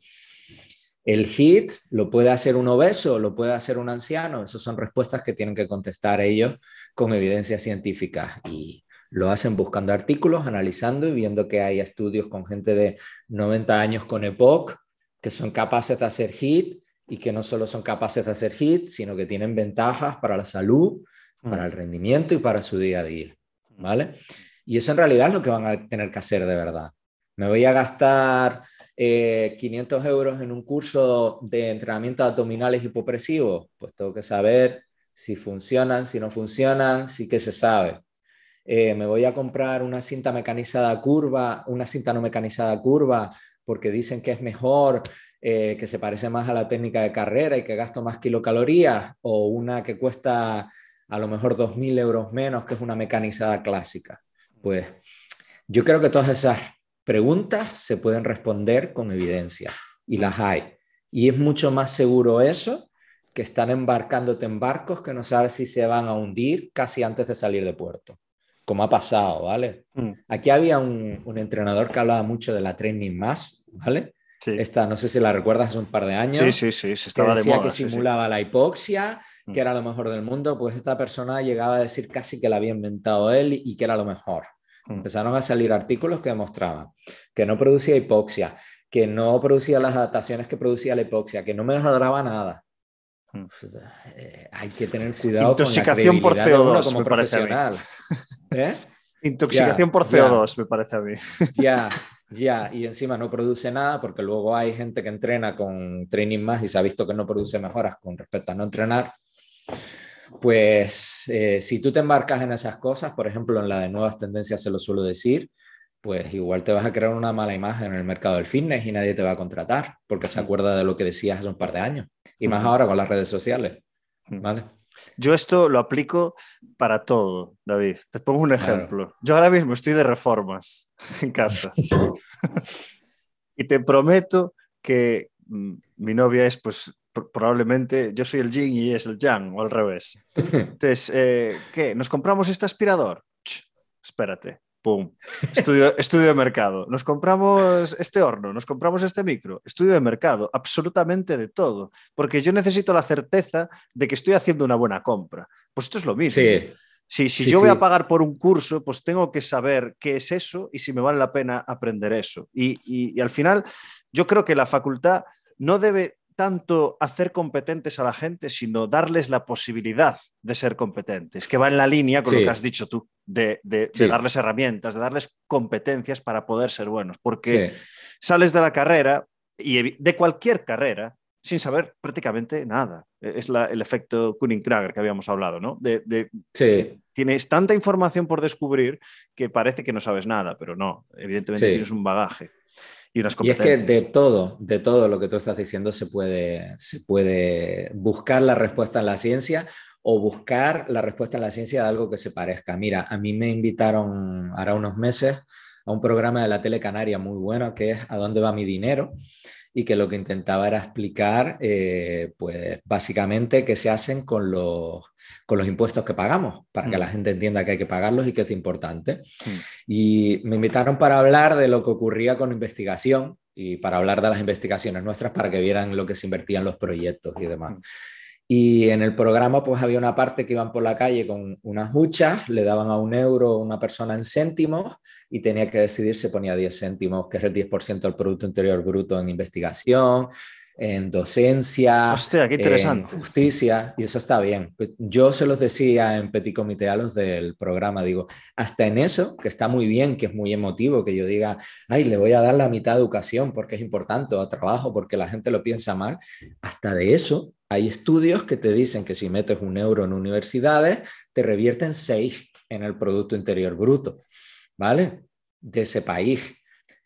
el HIT lo puede hacer un obeso, lo puede hacer un anciano. Esas son respuestas que tienen que contestar ellos con evidencia científica. Y lo hacen buscando artículos, analizando y viendo que hay estudios con gente de 90 años con EPOC que son capaces de hacer HIT y que no solo son capaces de hacer HIT, sino que tienen ventajas para la salud, para el rendimiento y para su día a día. ¿Vale? Y eso en realidad es lo que van a tener que hacer de verdad. Me voy a gastar 500 eh, euros en un curso de entrenamiento abdominales hipopresivos? Pues tengo que saber si funcionan, si no funcionan, sí que se sabe. Eh, me voy a comprar una cinta mecanizada curva, una cinta no mecanizada curva, porque dicen que es mejor, eh, que se parece más a la técnica de carrera y que gasto más kilocalorías, o una que cuesta a lo mejor 2.000 euros menos, que es una mecanizada clásica. Pues yo creo que todas esas preguntas se pueden responder con evidencia y las hay. Y es mucho más seguro eso que están embarcándote en barcos que no sabes si se van a hundir casi antes de salir de puerto, como ha pasado, ¿vale? Mm. Aquí había un, entrenador que hablaba mucho de la training más, ¿vale? Esta, no sé si la recuerdas hace un par de años. Sí, sí, sí, se estaba que que simulaba la hipoxia, que mm. era lo mejor del mundo, pues esta persona llegaba a decir casi que la había inventado él y que era lo mejor. Mm. Empezaron a salir artículos que demostraban que no producía hipoxia, que no producía las adaptaciones que producía la hipoxia, que no me mejoraba nada. Mm. Pues, eh, hay que tener cuidado Intoxicación con la por CO2, como me profesional. Intoxicación por CO2, me parece a mí. ¿Eh? Ya, ya, y encima no produce nada porque luego hay gente que entrena con Training Más y se ha visto que no produce mejoras con respecto a no entrenar pues eh, si tú te embarcas en esas cosas, por ejemplo, en la de nuevas tendencias se lo suelo decir, pues igual te vas a crear una mala imagen en el mercado del fitness y nadie te va a contratar porque se acuerda de lo que decías hace un par de años y más ahora con las redes sociales, ¿vale? Yo esto lo aplico para todo, David. Te pongo un ejemplo. Yo ahora mismo estoy de reformas en casa y te prometo que mm, mi novia es pues probablemente yo soy el yin y es el yang, o al revés. Entonces, eh, ¿qué? ¿Nos compramos este aspirador? espérate. Pum. Estudio, de mercado. Nos compramos este horno, nos compramos este micro. Estudio de mercado, absolutamente de todo. Porque yo necesito la certeza de que estoy haciendo una buena compra. Pues esto es lo mismo. Sí. Si, yo voy a pagar por un curso, pues tengo que saber qué es eso y si me vale la pena aprender eso. y al final, yo creo que la facultad no debe tanto hacer competentes a la gente, sino darles la posibilidad de ser competentes, que va en la línea con lo que has dicho tú, de, darles herramientas, de darles competencias para poder ser buenos, porque sales de la carrera y de cualquier carrera sin saber prácticamente nada. E, es el efecto Kuning-Krager que habíamos hablado, ¿no? De, Tienes tanta información por descubrir que parece que no sabes nada, pero no, evidentemente tienes un bagaje y es que de todo, de todo lo que tú estás diciendo se puede, se puede buscar la respuesta en la ciencia o buscar la respuesta en la ciencia de algo que se parezca. Mira, a mí me invitaron hará unos meses a un programa de la Tele Canaria muy bueno que es ¿A dónde va mi dinero? y que lo que intentaba era explicar, eh, pues básicamente, qué se hacen con los, con los impuestos que pagamos, para que mm. la gente entienda que hay que pagarlos y que es importante. Mm. Y me invitaron para hablar de lo que ocurría con investigación y para hablar de las investigaciones nuestras para que vieran lo que se invertían los proyectos y demás. Mm. Y en el programa pues había una parte que iban por la calle con unas huchas, le daban a un euro una persona en céntimos y tenía que decidir si ponía 10 céntimos, que es el 10% del Producto Interior Bruto en investigación, en docencia, en justicia, y eso está bien. Pues, yo se los decía en Petit Comité a los del programa, digo, hasta en eso, que está muy bien, que es muy emotivo, que yo diga, ay, le voy a dar la mitad a educación porque es importante, o trabajo porque la gente lo piensa mal, hasta de eso hay estudios que te dicen que si metes un euro en universidades, te revierten seis en el Producto Interior Bruto, ¿vale? De ese país.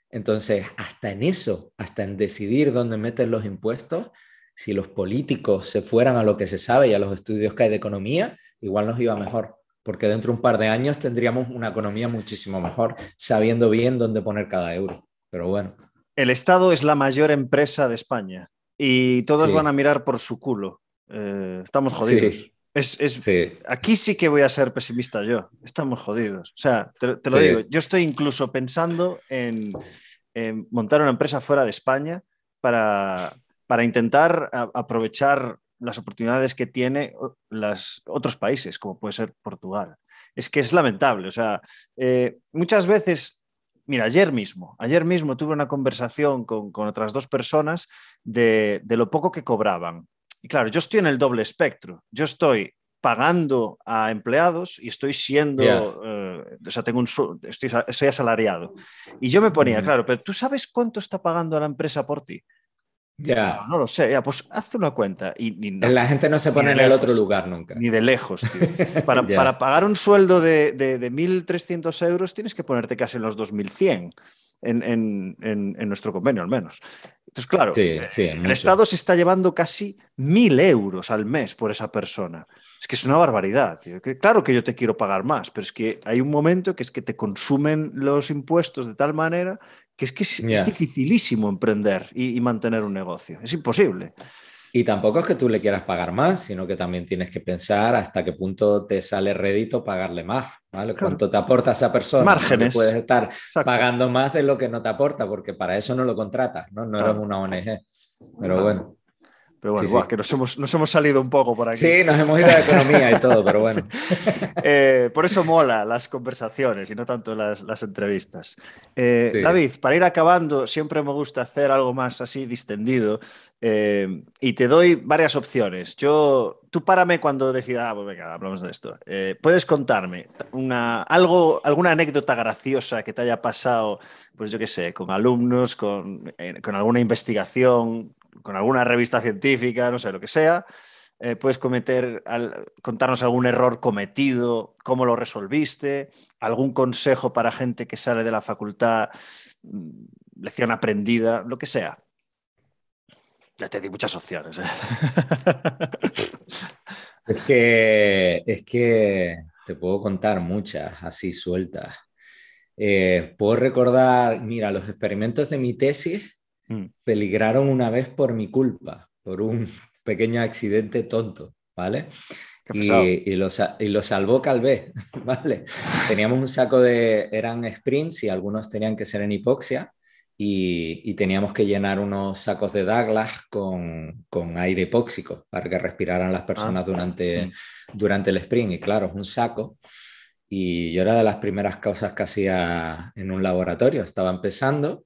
Entonces, hasta en eso, hasta en decidir dónde metes los impuestos, si los políticos se fueran a lo que se sabe y a los estudios que hay de economía, igual nos iba mejor, porque dentro de un par de años tendríamos una economía muchísimo mejor, sabiendo bien dónde poner cada euro. Pero bueno. El Estado es la mayor empresa de España y todos van a mirar por su culo. Eh, estamos jodidos. Aquí sí que voy a ser pesimista yo. Estamos jodidos. O sea, te, lo digo, yo estoy incluso pensando en, montar una empresa fuera de España para, intentar aprovechar las oportunidades que tiene los otros países, como puede ser Portugal. Es que es lamentable. O sea, eh, muchas veces mira, ayer mismo, ayer mismo tuve una conversación con, otras dos personas de, lo poco que cobraban. Y claro, yo estoy en el doble espectro. Yo estoy pagando a empleados y estoy siendo, eh, o sea, tengo un, estoy, soy asalariado. Y yo me ponía, claro, pero ¿tú sabes cuánto está pagando la empresa por ti? No, lo sé, pues haz una cuenta. Y, la gente no se pone en el otro lugar nunca. Ni de lejos, Para, pagar un sueldo de, de, 1.300 euros tienes que ponerte casi en los 2.100 en, nuestro convenio, al menos. Entonces, claro, eh, en el Estado se está llevando casi 1.000 euros al mes por esa persona. Es que es una barbaridad, claro que yo te quiero pagar más, pero es que hay un momento que es que te consumen los impuestos de tal manera que es que es, dificilísimo emprender y, mantener un negocio, es imposible. Y tampoco es que tú le quieras pagar más, sino que también tienes que pensar hasta qué punto te sale rédito pagarle más, ¿vale? ¿Cuánto te aporta esa persona? Márgenes. puedes estar pagando más de lo que no te aporta, porque para eso no lo contratas, ¿no? No eres una ONG. Pero bueno. Pero bueno, que nos hemos, nos hemos salido un poco por aquí. Sí, nos hemos ido de economía y todo, pero bueno. Eh, por eso mola las conversaciones y no tanto las, entrevistas. Eh, David, para ir acabando, siempre me gusta hacer algo más así distendido eh, y te doy varias opciones. Yo, tú párame cuando decida, ah, pues venga, hablamos de esto. Puedes contarme una, algo, alguna anécdota graciosa que te haya pasado, pues yo qué sé, con alumnos, con, con alguna investigación, con alguna revista científica, no sé, lo que sea. Eh, puedes cometer, al, contarnos algún error cometido, cómo lo resolviste, algún consejo para gente que sale de la facultad, mm, lección aprendida, lo que sea. Ya te di muchas opciones. ¿eh? Es que, es que te puedo contar muchas así sueltas. Eh, puedo recordar, mira, los experimentos de mi tesis Mm. peligraron una vez por mi culpa, por un pequeño accidente tonto, ¿vale? Y, y, lo, y, lo, salvó Calvé, ¿vale? Teníamos un saco de, eran sprints y algunos tenían que ser en hipoxia y, teníamos que llenar unos sacos de Douglas con, aire hipóxico para que respiraran las personas ah, durante, durante el sprint. Y claro, es un saco. Y yo era de las primeras causas que hacía en un laboratorio, estaba empezando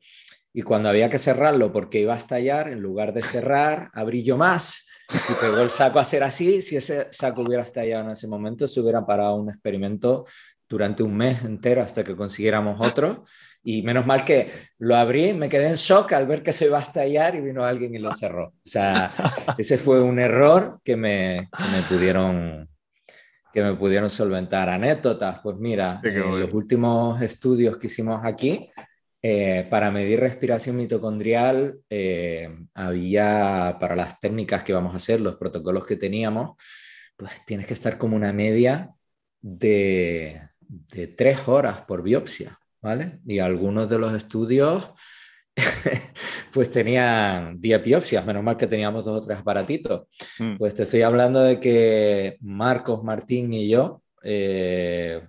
y cuando había que cerrarlo porque iba a estallar, en lugar de cerrar, abrí yo más y pegó el saco a ser así. Si ese saco hubiera estallado en ese momento, se hubiera parado un experimento durante un mes entero hasta que consiguiéramos otro. Y menos mal que lo abrí, me quedé en shock al ver que se iba a estallar y vino alguien y lo cerró. O sea, ese fue un error que me, me pudieron que me pudieron solventar. Anécdotas, pues mira, en los últimos estudios que hicimos aquí, eh, para medir respiración mitocondrial eh, había, para las técnicas que vamos a hacer, los protocolos que teníamos, pues tienes que estar como una media de, tres horas por biopsia, ¿vale? Y algunos de los estudios pues tenían diez biopsias, menos mal que teníamos dos o tres aparatitos. Mm. Pues te estoy hablando de que Marcos, Martín y yo, eh,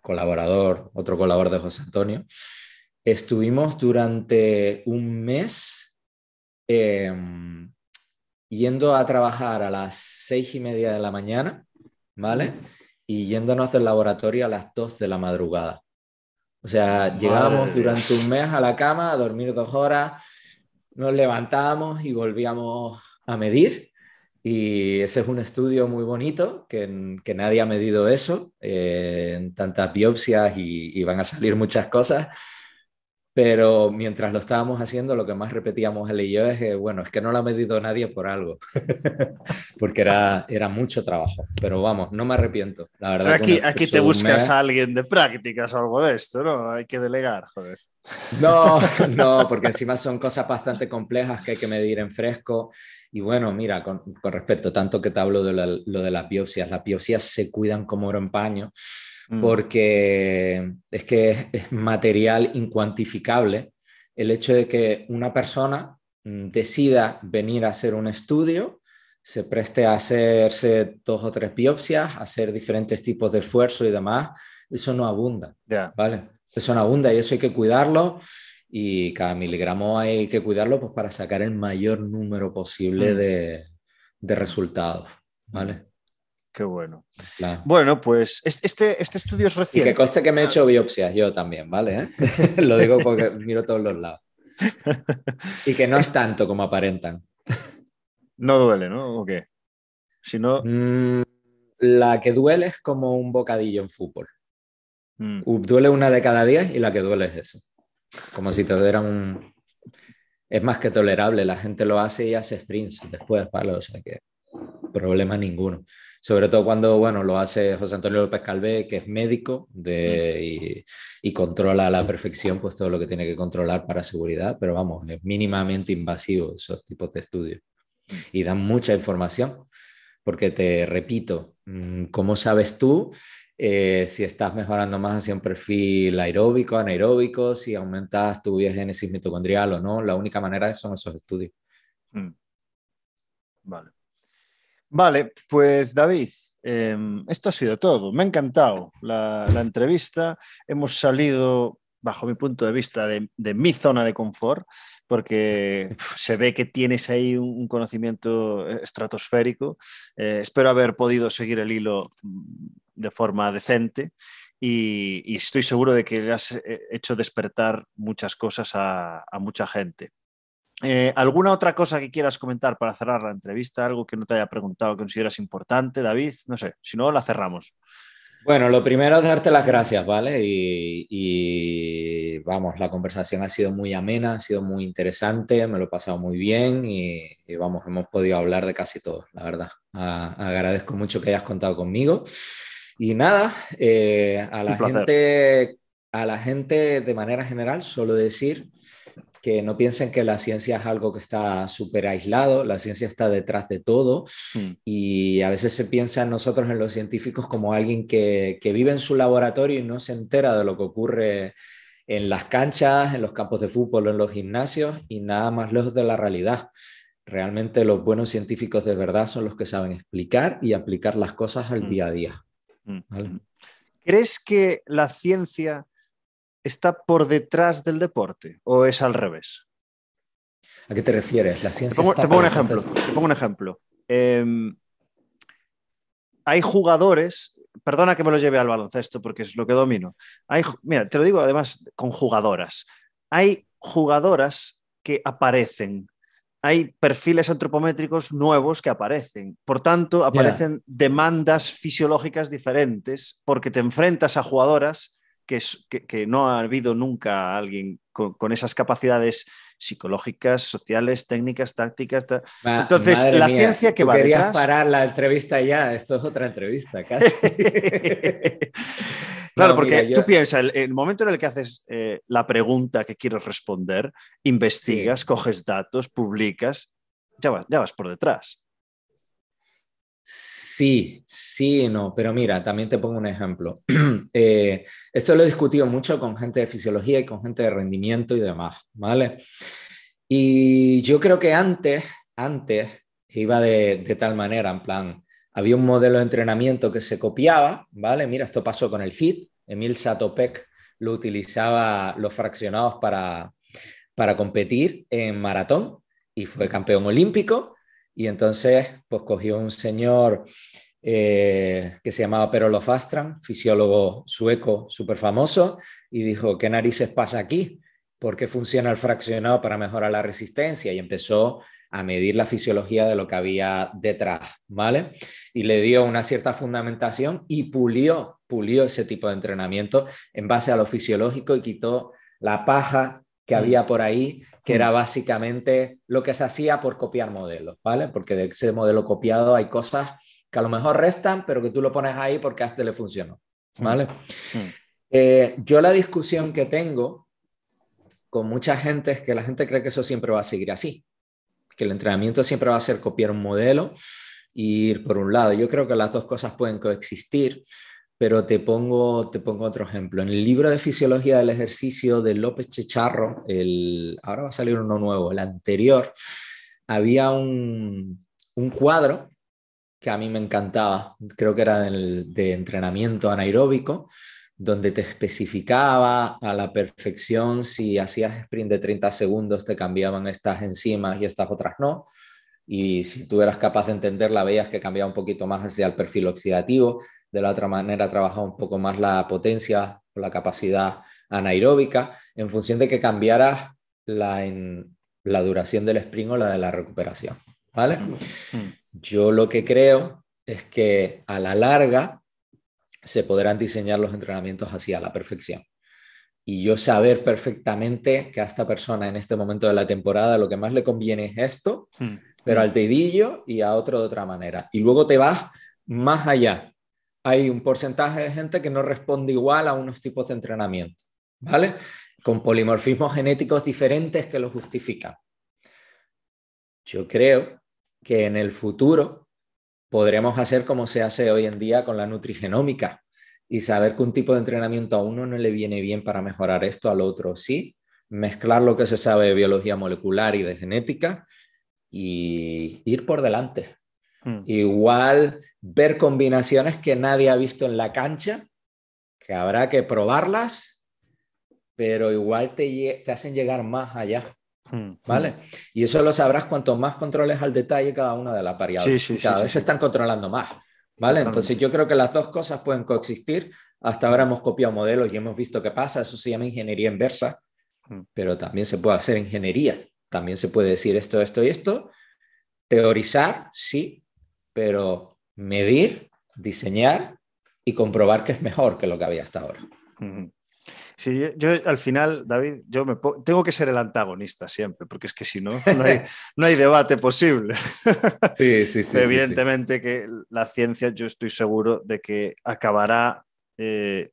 colaborador, otro colaborador de José Antonio, Estuvimos durante un mes em, yendo a trabajar a las seis y media de la mañana, ¿vale? Y yéndonos del laboratorio a las dos de la madrugada. O sea, llegábamos durante un mes a la cama a dormir dos horas, nos levantábamos y volvíamos a medir. Y ese es un estudio muy bonito, que, nadie ha medido eso, eh, en tantas biopsias y, van a salir muchas cosas. Pero mientras lo estábamos haciendo, lo que más repetíamos él y yo es que, bueno, es que no lo ha medido nadie por algo, porque era, mucho trabajo. Pero vamos, no me arrepiento, la verdad. aquí, te buscas a alguien de prácticas o algo de esto, ¿no? Hay que delegar, joder. No, no, porque encima son cosas bastante complejas que hay que medir en fresco. Y bueno, mira, con, con respecto tanto que te hablo de lo, lo de las biopsias, las biopsias se cuidan como oro en paño Mm. porque es que es, material incuantificable el hecho de que una persona mm, decida venir a hacer un estudio, se preste a hacerse dos o tres biopsias, hacer diferentes tipos de esfuerzo y demás, eso no abunda, ¿vale? Eso no abunda y eso hay que cuidarlo y cada miligramo hay que cuidarlo pues, para sacar el mayor número posible mm. de, de resultados, ¿vale? Qué bueno. Bueno, pues este, este, estudio es reciente. Y que conste que me he ah. hecho biopsias yo también, ¿vale? ¿Eh? Lo digo porque miro todos los lados. Y que no es tanto como aparentan. No duele, ¿no? ¿O qué? Si mm, La que duele es como un bocadillo en fútbol. Mm. Duele una de cada diez y la que duele es eso. Como si te dieran un... Es más que tolerable, la gente lo hace y hace sprints después, ¿vale? O sea que problema ninguno sobre todo cuando, bueno, lo hace José Antonio López Calvé, que es médico mm. y, controla a la perfección pues todo lo que tiene que controlar para seguridad, pero vamos, es mínimamente invasivo esos tipos de estudios. Y dan mucha información, porque te repito, mm, ¿cómo sabes tú eh, si estás mejorando más hacia un perfil aeróbico, anaeróbico, si aumentas tu biogénesis mitocondrial o no. La única manera son esos estudios. Mm. Vale. Vale, pues David, em, esto ha sido todo. Me ha encantado la, entrevista. Hemos salido, bajo mi punto de vista, de, mi zona de confort, porque se ve que tienes ahí un, conocimiento eh, estratosférico. Eh, espero haber podido seguir el hilo mm, de forma decente. Y, estoy seguro de que has eh, hecho despertar muchas cosas a mucha gente. Eh, ¿Alguna otra cosa que quieras comentar para cerrar la entrevista? ¿Algo que no te haya preguntado que consideras importante, David? No sé, si no, la cerramos. Bueno, lo primero es darte las gracias, ¿vale? Y, vamos, la conversación ha sido muy amena, ha sido muy interesante, me lo he pasado muy bien y, vamos, hemos podido hablar de casi todo, la verdad. agradezco mucho que hayas contado conmigo. Y nada, eh, a, la gente, a la gente de manera general, solo decir que no piensen que la ciencia es algo que está súper aislado, la ciencia está detrás de todo mm. y a veces se piensa en nosotros, en los científicos, como alguien que, vive en su laboratorio y no se entera de lo que ocurre en las canchas, en los campos de fútbol, en los gimnasios y nada más lejos de la realidad. Realmente los buenos científicos de verdad son los que saben explicar y aplicar las cosas al mm. día a día. Mm. ¿Crees que la ciencia está por detrás del deporte o es al revés? ¿A qué te refieres? La ciencia te pongo, un ejemplo. Te pongo un ejemplo. Em, hay jugadores, perdona que me lo lleve al baloncesto porque es lo que domino. Hay, mira, te lo digo además con jugadoras. Hay jugadoras que aparecen. Hay perfiles antropométricos nuevos que aparecen. Por tanto, aparecen demandas fisiológicas diferentes porque te enfrentas a jugadoras que, no ha habido nunca alguien con, esas capacidades psicológicas, sociales, técnicas, tácticas. Entonces, la ciencia que va querías parar la entrevista ya, esto es otra entrevista casi. claro, porque tú piensas, el, momento en el que haces eh, la pregunta que quieres responder, investigas, coges datos, publicas, ya vas por detrás. Sí, sí, no, pero mira, también te pongo un ejemplo. Eh, esto lo he discutido mucho con gente de fisiología y con gente de rendimiento y demás, ¿vale? Y yo creo que antes, antes iba de, tal manera, en plan, había un modelo de entrenamiento que se copiaba, ¿vale? Mira, esto pasó con el HIT, Emil Satopec lo utilizaba los fraccionados para, para competir en maratón y fue campeón olímpico y entonces, pues cogió un señor eh, que se llamaba Perolo Fastran, fisiólogo sueco súper famoso, y dijo, ¿qué narices pasa aquí? ¿Por qué funciona el fraccionado para mejorar la resistencia? Y empezó a medir la fisiología de lo que había detrás, ¿vale? Y le dio una cierta fundamentación y pulió, pulió ese tipo de entrenamiento en base a lo fisiológico y quitó la paja que había mm. por ahí, que mm. era básicamente lo que se hacía por copiar modelos, ¿vale? Porque de ese modelo copiado hay cosas que a lo mejor restan, pero que tú lo pones ahí porque hasta este le funcionó, mm. ¿vale? Eh, yo la discusión que tengo con mucha gente es que la gente cree que eso siempre va a seguir así, que el entrenamiento siempre va a ser copiar un modelo y ir por un lado. Yo creo que las dos cosas pueden coexistir. Pero te pongo, te pongo otro ejemplo. En el libro de Fisiología del Ejercicio de López Checharro, el, ahora va a salir uno nuevo, el anterior, había un, cuadro que a mí me encantaba, creo que era del, de entrenamiento anaeróbico, donde te especificaba a la perfección si hacías sprint de 30 segundos, te cambiaban estas enzimas y estas otras no. Y si tú eras capaz de entenderla, veías que cambiaba un poquito más hacia el perfil oxidativo de la otra manera trabaja un poco más la potencia o la capacidad anaeróbica, en función de que cambiara la, duración del sprint o la de la recuperación. ¿Vale? Mm. Yo lo que creo es que a la larga se podrán diseñar los entrenamientos hacia la perfección. Y yo saber perfectamente que a esta persona en este momento de la temporada lo que más le conviene es esto, mm. pero al dedillo y a otro de otra manera. Y luego te vas más allá hay un porcentaje de gente que no responde igual a unos tipos de entrenamiento, ¿vale? Con polimorfismos genéticos diferentes que lo justifican. Yo creo que en el futuro podremos hacer como se hace hoy en día con la nutrigenómica y saber que un tipo de entrenamiento a uno no le viene bien para mejorar esto, al otro sí, mezclar lo que se sabe de biología molecular y de genética y ir por delante, Mm. Igual ver combinaciones que nadie ha visto en la cancha, que habrá que probarlas, pero igual te, te hacen llegar más allá. Mm. ¿Vale? Y eso lo sabrás cuanto más controles al detalle cada una de las variables. Sí, sí, cada vez se están controlando más. ¿Vale? Entonces yo creo que las dos cosas pueden coexistir. Hasta ahora hemos copiado modelos y hemos visto qué pasa. Eso se llama ingeniería inversa, mm. pero también se puede hacer ingeniería. También se puede decir esto, esto y esto. Teorizar, sí, pero medir, diseñar y comprobar que es mejor que lo que había hasta ahora. Sí, yo al final, David, yo me tengo que ser el antagonista siempre, porque es que si no, no hay, debate posible. Sí, sí, sí. Evidentemente que la ciencia, yo estoy seguro de que acabará eh,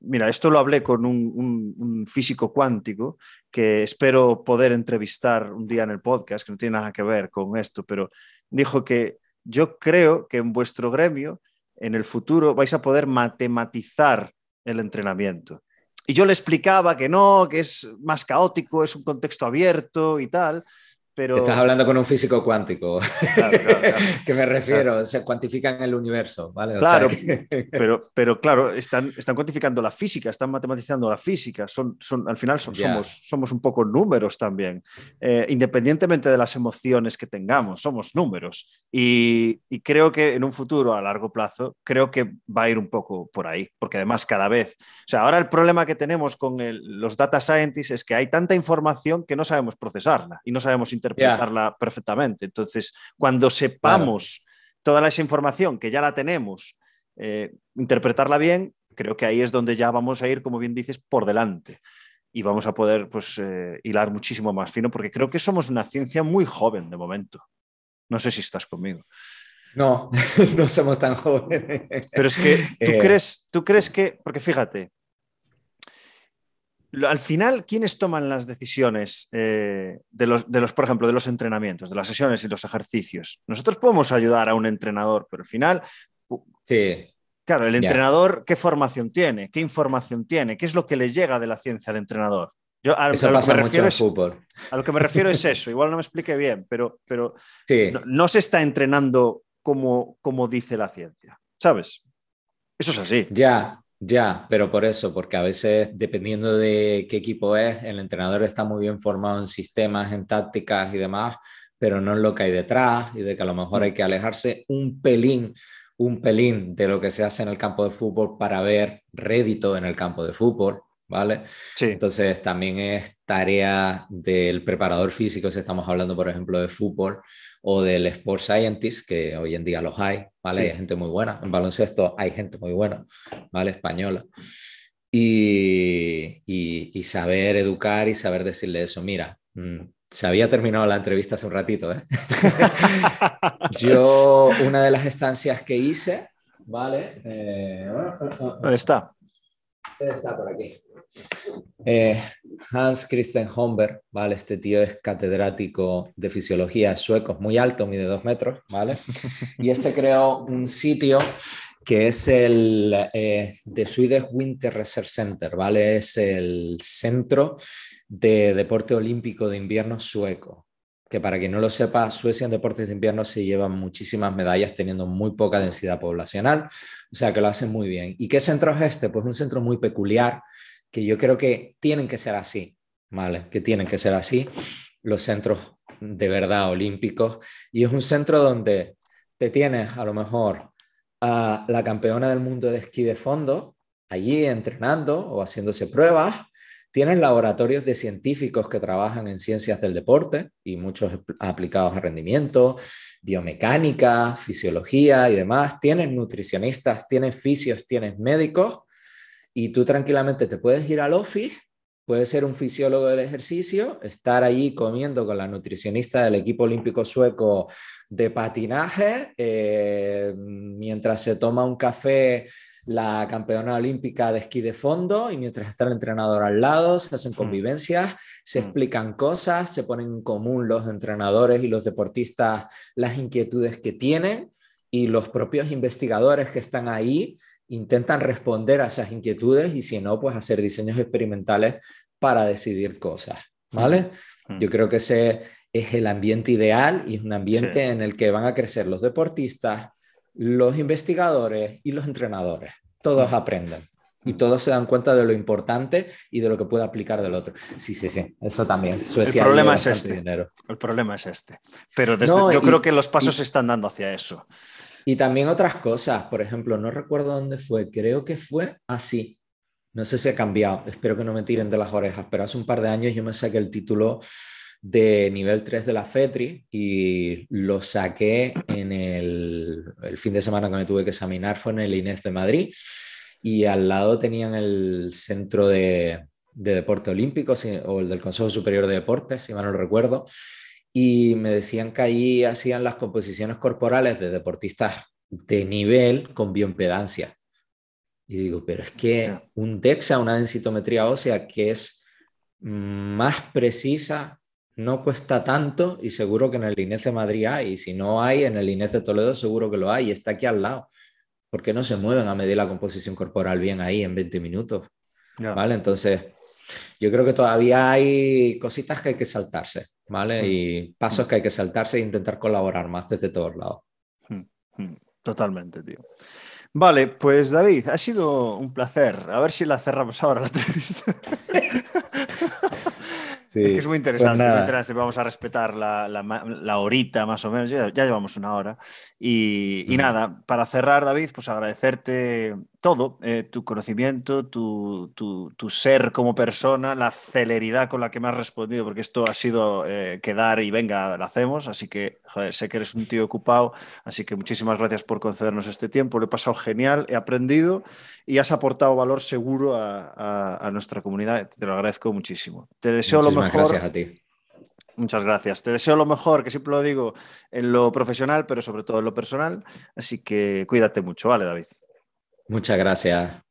mira, esto lo hablé con un, físico cuántico que espero poder entrevistar un día en el podcast, que no tiene nada que ver con esto, pero dijo que yo creo que en vuestro gremio, en el futuro, vais a poder matematizar el entrenamiento. Y yo le explicaba que no, que es más caótico, es un contexto abierto y tal, Estás hablando con un físico cuántico, que me refiero, se cuantifican el universo, ¿vale? claro, pero, pero claro, están, están cuantificando la física, están matematizando la física, son, son, al final somos, somos un poco números también, eh, independientemente de las emociones que tengamos, somos números. Y, y creo que en un futuro a largo plazo, creo que va a ir un poco por ahí, porque además cada vez, o sea, ahora el problema que tenemos con los data scientists es que hay tanta información que no sabemos procesarla y no sabemos interpretarla interpretarla perfectamente. Entonces, cuando sepamos toda esa información, que ya la tenemos, eh, interpretarla bien, creo que ahí es donde ya vamos a ir, como bien dices, por delante. Y vamos a poder pues, eh, hilar muchísimo más fino, porque creo que somos una ciencia muy joven de momento. No sé si estás conmigo. No, no somos tan jóvenes. Pero es que tú, eh. crees, tú crees que, porque fíjate, al final, ¿quiénes toman las decisiones eh, de, los, por ejemplo, de los entrenamientos, de las sesiones y los ejercicios? Nosotros podemos ayudar a un entrenador, pero al final... Sí. Claro, el entrenador, ¿qué formación tiene? ¿Qué información tiene? ¿Qué es lo que le llega de la ciencia al entrenador? Yo a, lo pasa que me mucho refiero es, fútbol. A lo que me refiero es eso. Igual no me explique bien, pero, pero no, se está entrenando como, como dice la ciencia, ¿sabes? Eso es así. Ya, ya, pero por eso, porque a veces dependiendo de qué equipo es, el entrenador está muy bien formado en sistemas, en tácticas y demás, pero no en lo que hay detrás y de que a lo mejor hay que alejarse un pelín, un pelín de lo que se hace en el campo de fútbol para ver rédito en el campo de fútbol, ¿vale? Sí. Entonces también es tarea del preparador físico, si estamos hablando, por ejemplo, de fútbol, o del sports Scientist, que hoy en día los hay, ¿vale? Hay gente muy buena, en baloncesto hay gente muy buena, ¿vale? Española. Y, y, saber educar y saber decirle eso, mira, mm, se había terminado la entrevista hace un ratito, ¿eh? Yo, una de las estancias que hice, ¿vale? Eh, ¿Dónde está? Está por aquí. Eh, Hans Christian Homberg, ¿vale? Este tío es catedrático de fisiología sueco, muy alto, mide dos metros, ¿vale? Y este creó un sitio que es el eh, The Swedish Winter Research Center, ¿vale? Es el centro de deporte olímpico de invierno sueco, que para quien no lo sepa, Suecia en deportes de invierno se lleva muchísimas medallas teniendo muy poca densidad poblacional, o sea que lo hacen muy bien. ¿Y qué centro es este? Pues un centro muy peculiar que yo creo que tienen que ser así, ¿vale? Que tienen que ser así los centros de verdad olímpicos. Y es un centro donde te tienes a lo mejor a la campeona del mundo de esquí de fondo, allí entrenando o haciéndose pruebas. Tienes laboratorios de científicos que trabajan en ciencias del deporte y muchos aplicados a rendimiento, biomecánica, fisiología y demás. Tienes nutricionistas, tienes fisios, tienes médicos y tú tranquilamente te puedes ir al office, puedes ser un fisiólogo del ejercicio, estar ahí comiendo con la nutricionista del equipo olímpico sueco de patinaje, eh, mientras se toma un café la campeona olímpica de esquí de fondo y mientras está el entrenador al lado, se hacen mm. convivencias, se mm. explican cosas, se ponen en común los entrenadores y los deportistas las inquietudes que tienen y los propios investigadores que están ahí intentan responder a esas inquietudes y si no, pues hacer diseños experimentales para decidir cosas, ¿vale? Mm. Yo creo que ese es el ambiente ideal y es un ambiente en el que van a crecer los deportistas, los investigadores y los entrenadores. Todos aprenden y todos se dan cuenta de lo importante y de lo que puede aplicar del otro. Sí, sí, sí, eso también. el problema es este. El problema es este. Pero yo creo que los pasos se están dando hacia eso. Y también otras cosas, por ejemplo, no recuerdo dónde fue, creo que fue así. Ah, no sé si ha cambiado, espero que no me tiren de las orejas, pero hace un par de años yo me saqué el título de nivel 3 de la FETRI y lo saqué en el, fin de semana que me tuve que examinar, fue en el Inés de Madrid y al lado tenían el centro de, de deporte olímpico o el del Consejo Superior de Deportes, si mal no recuerdo, y me decían que ahí hacían las composiciones corporales de deportistas de nivel con bioimpedancia. Y digo, pero es que un DEXA, una densitometría ósea que es más precisa, no cuesta tanto y seguro que en el INEF de Madrid hay. Y si no hay, en el INEF de Toledo seguro que lo hay. Y está aquí al lado. Porque no se mueven a medir la composición corporal bien ahí en 20 minutos. ¿Vale? Entonces, yo creo que todavía hay cositas que hay que saltarse. ¿vale? Mm. Y pasos que hay que saltarse e intentar colaborar más desde todos lados. Mm, mm, totalmente, tío. Vale, pues David, ha sido un placer. A ver si la cerramos ahora la entrevista. es que es muy interesante, pues Vamos a respetar la, horita más o menos. Ya, llevamos una hora. Y, nada, para cerrar, David, pues agradecerte todo, eh, tu conocimiento, tu, ser como persona, la celeridad con la que me has respondido, porque esto ha sido eh, quedar y venga, lo hacemos, así que sé que eres un tío ocupado, así que muchísimas gracias por concedernos este tiempo, lo he pasado genial, he aprendido y has aportado valor seguro a, nuestra comunidad, te lo agradezco muchísimo. Te deseo lo mejor. Gracias a ti. Muchas gracias. Te deseo lo mejor, que siempre lo digo, en lo profesional, pero sobre todo en lo personal. Así que cuídate mucho, ¿vale, David? Muchas gracias.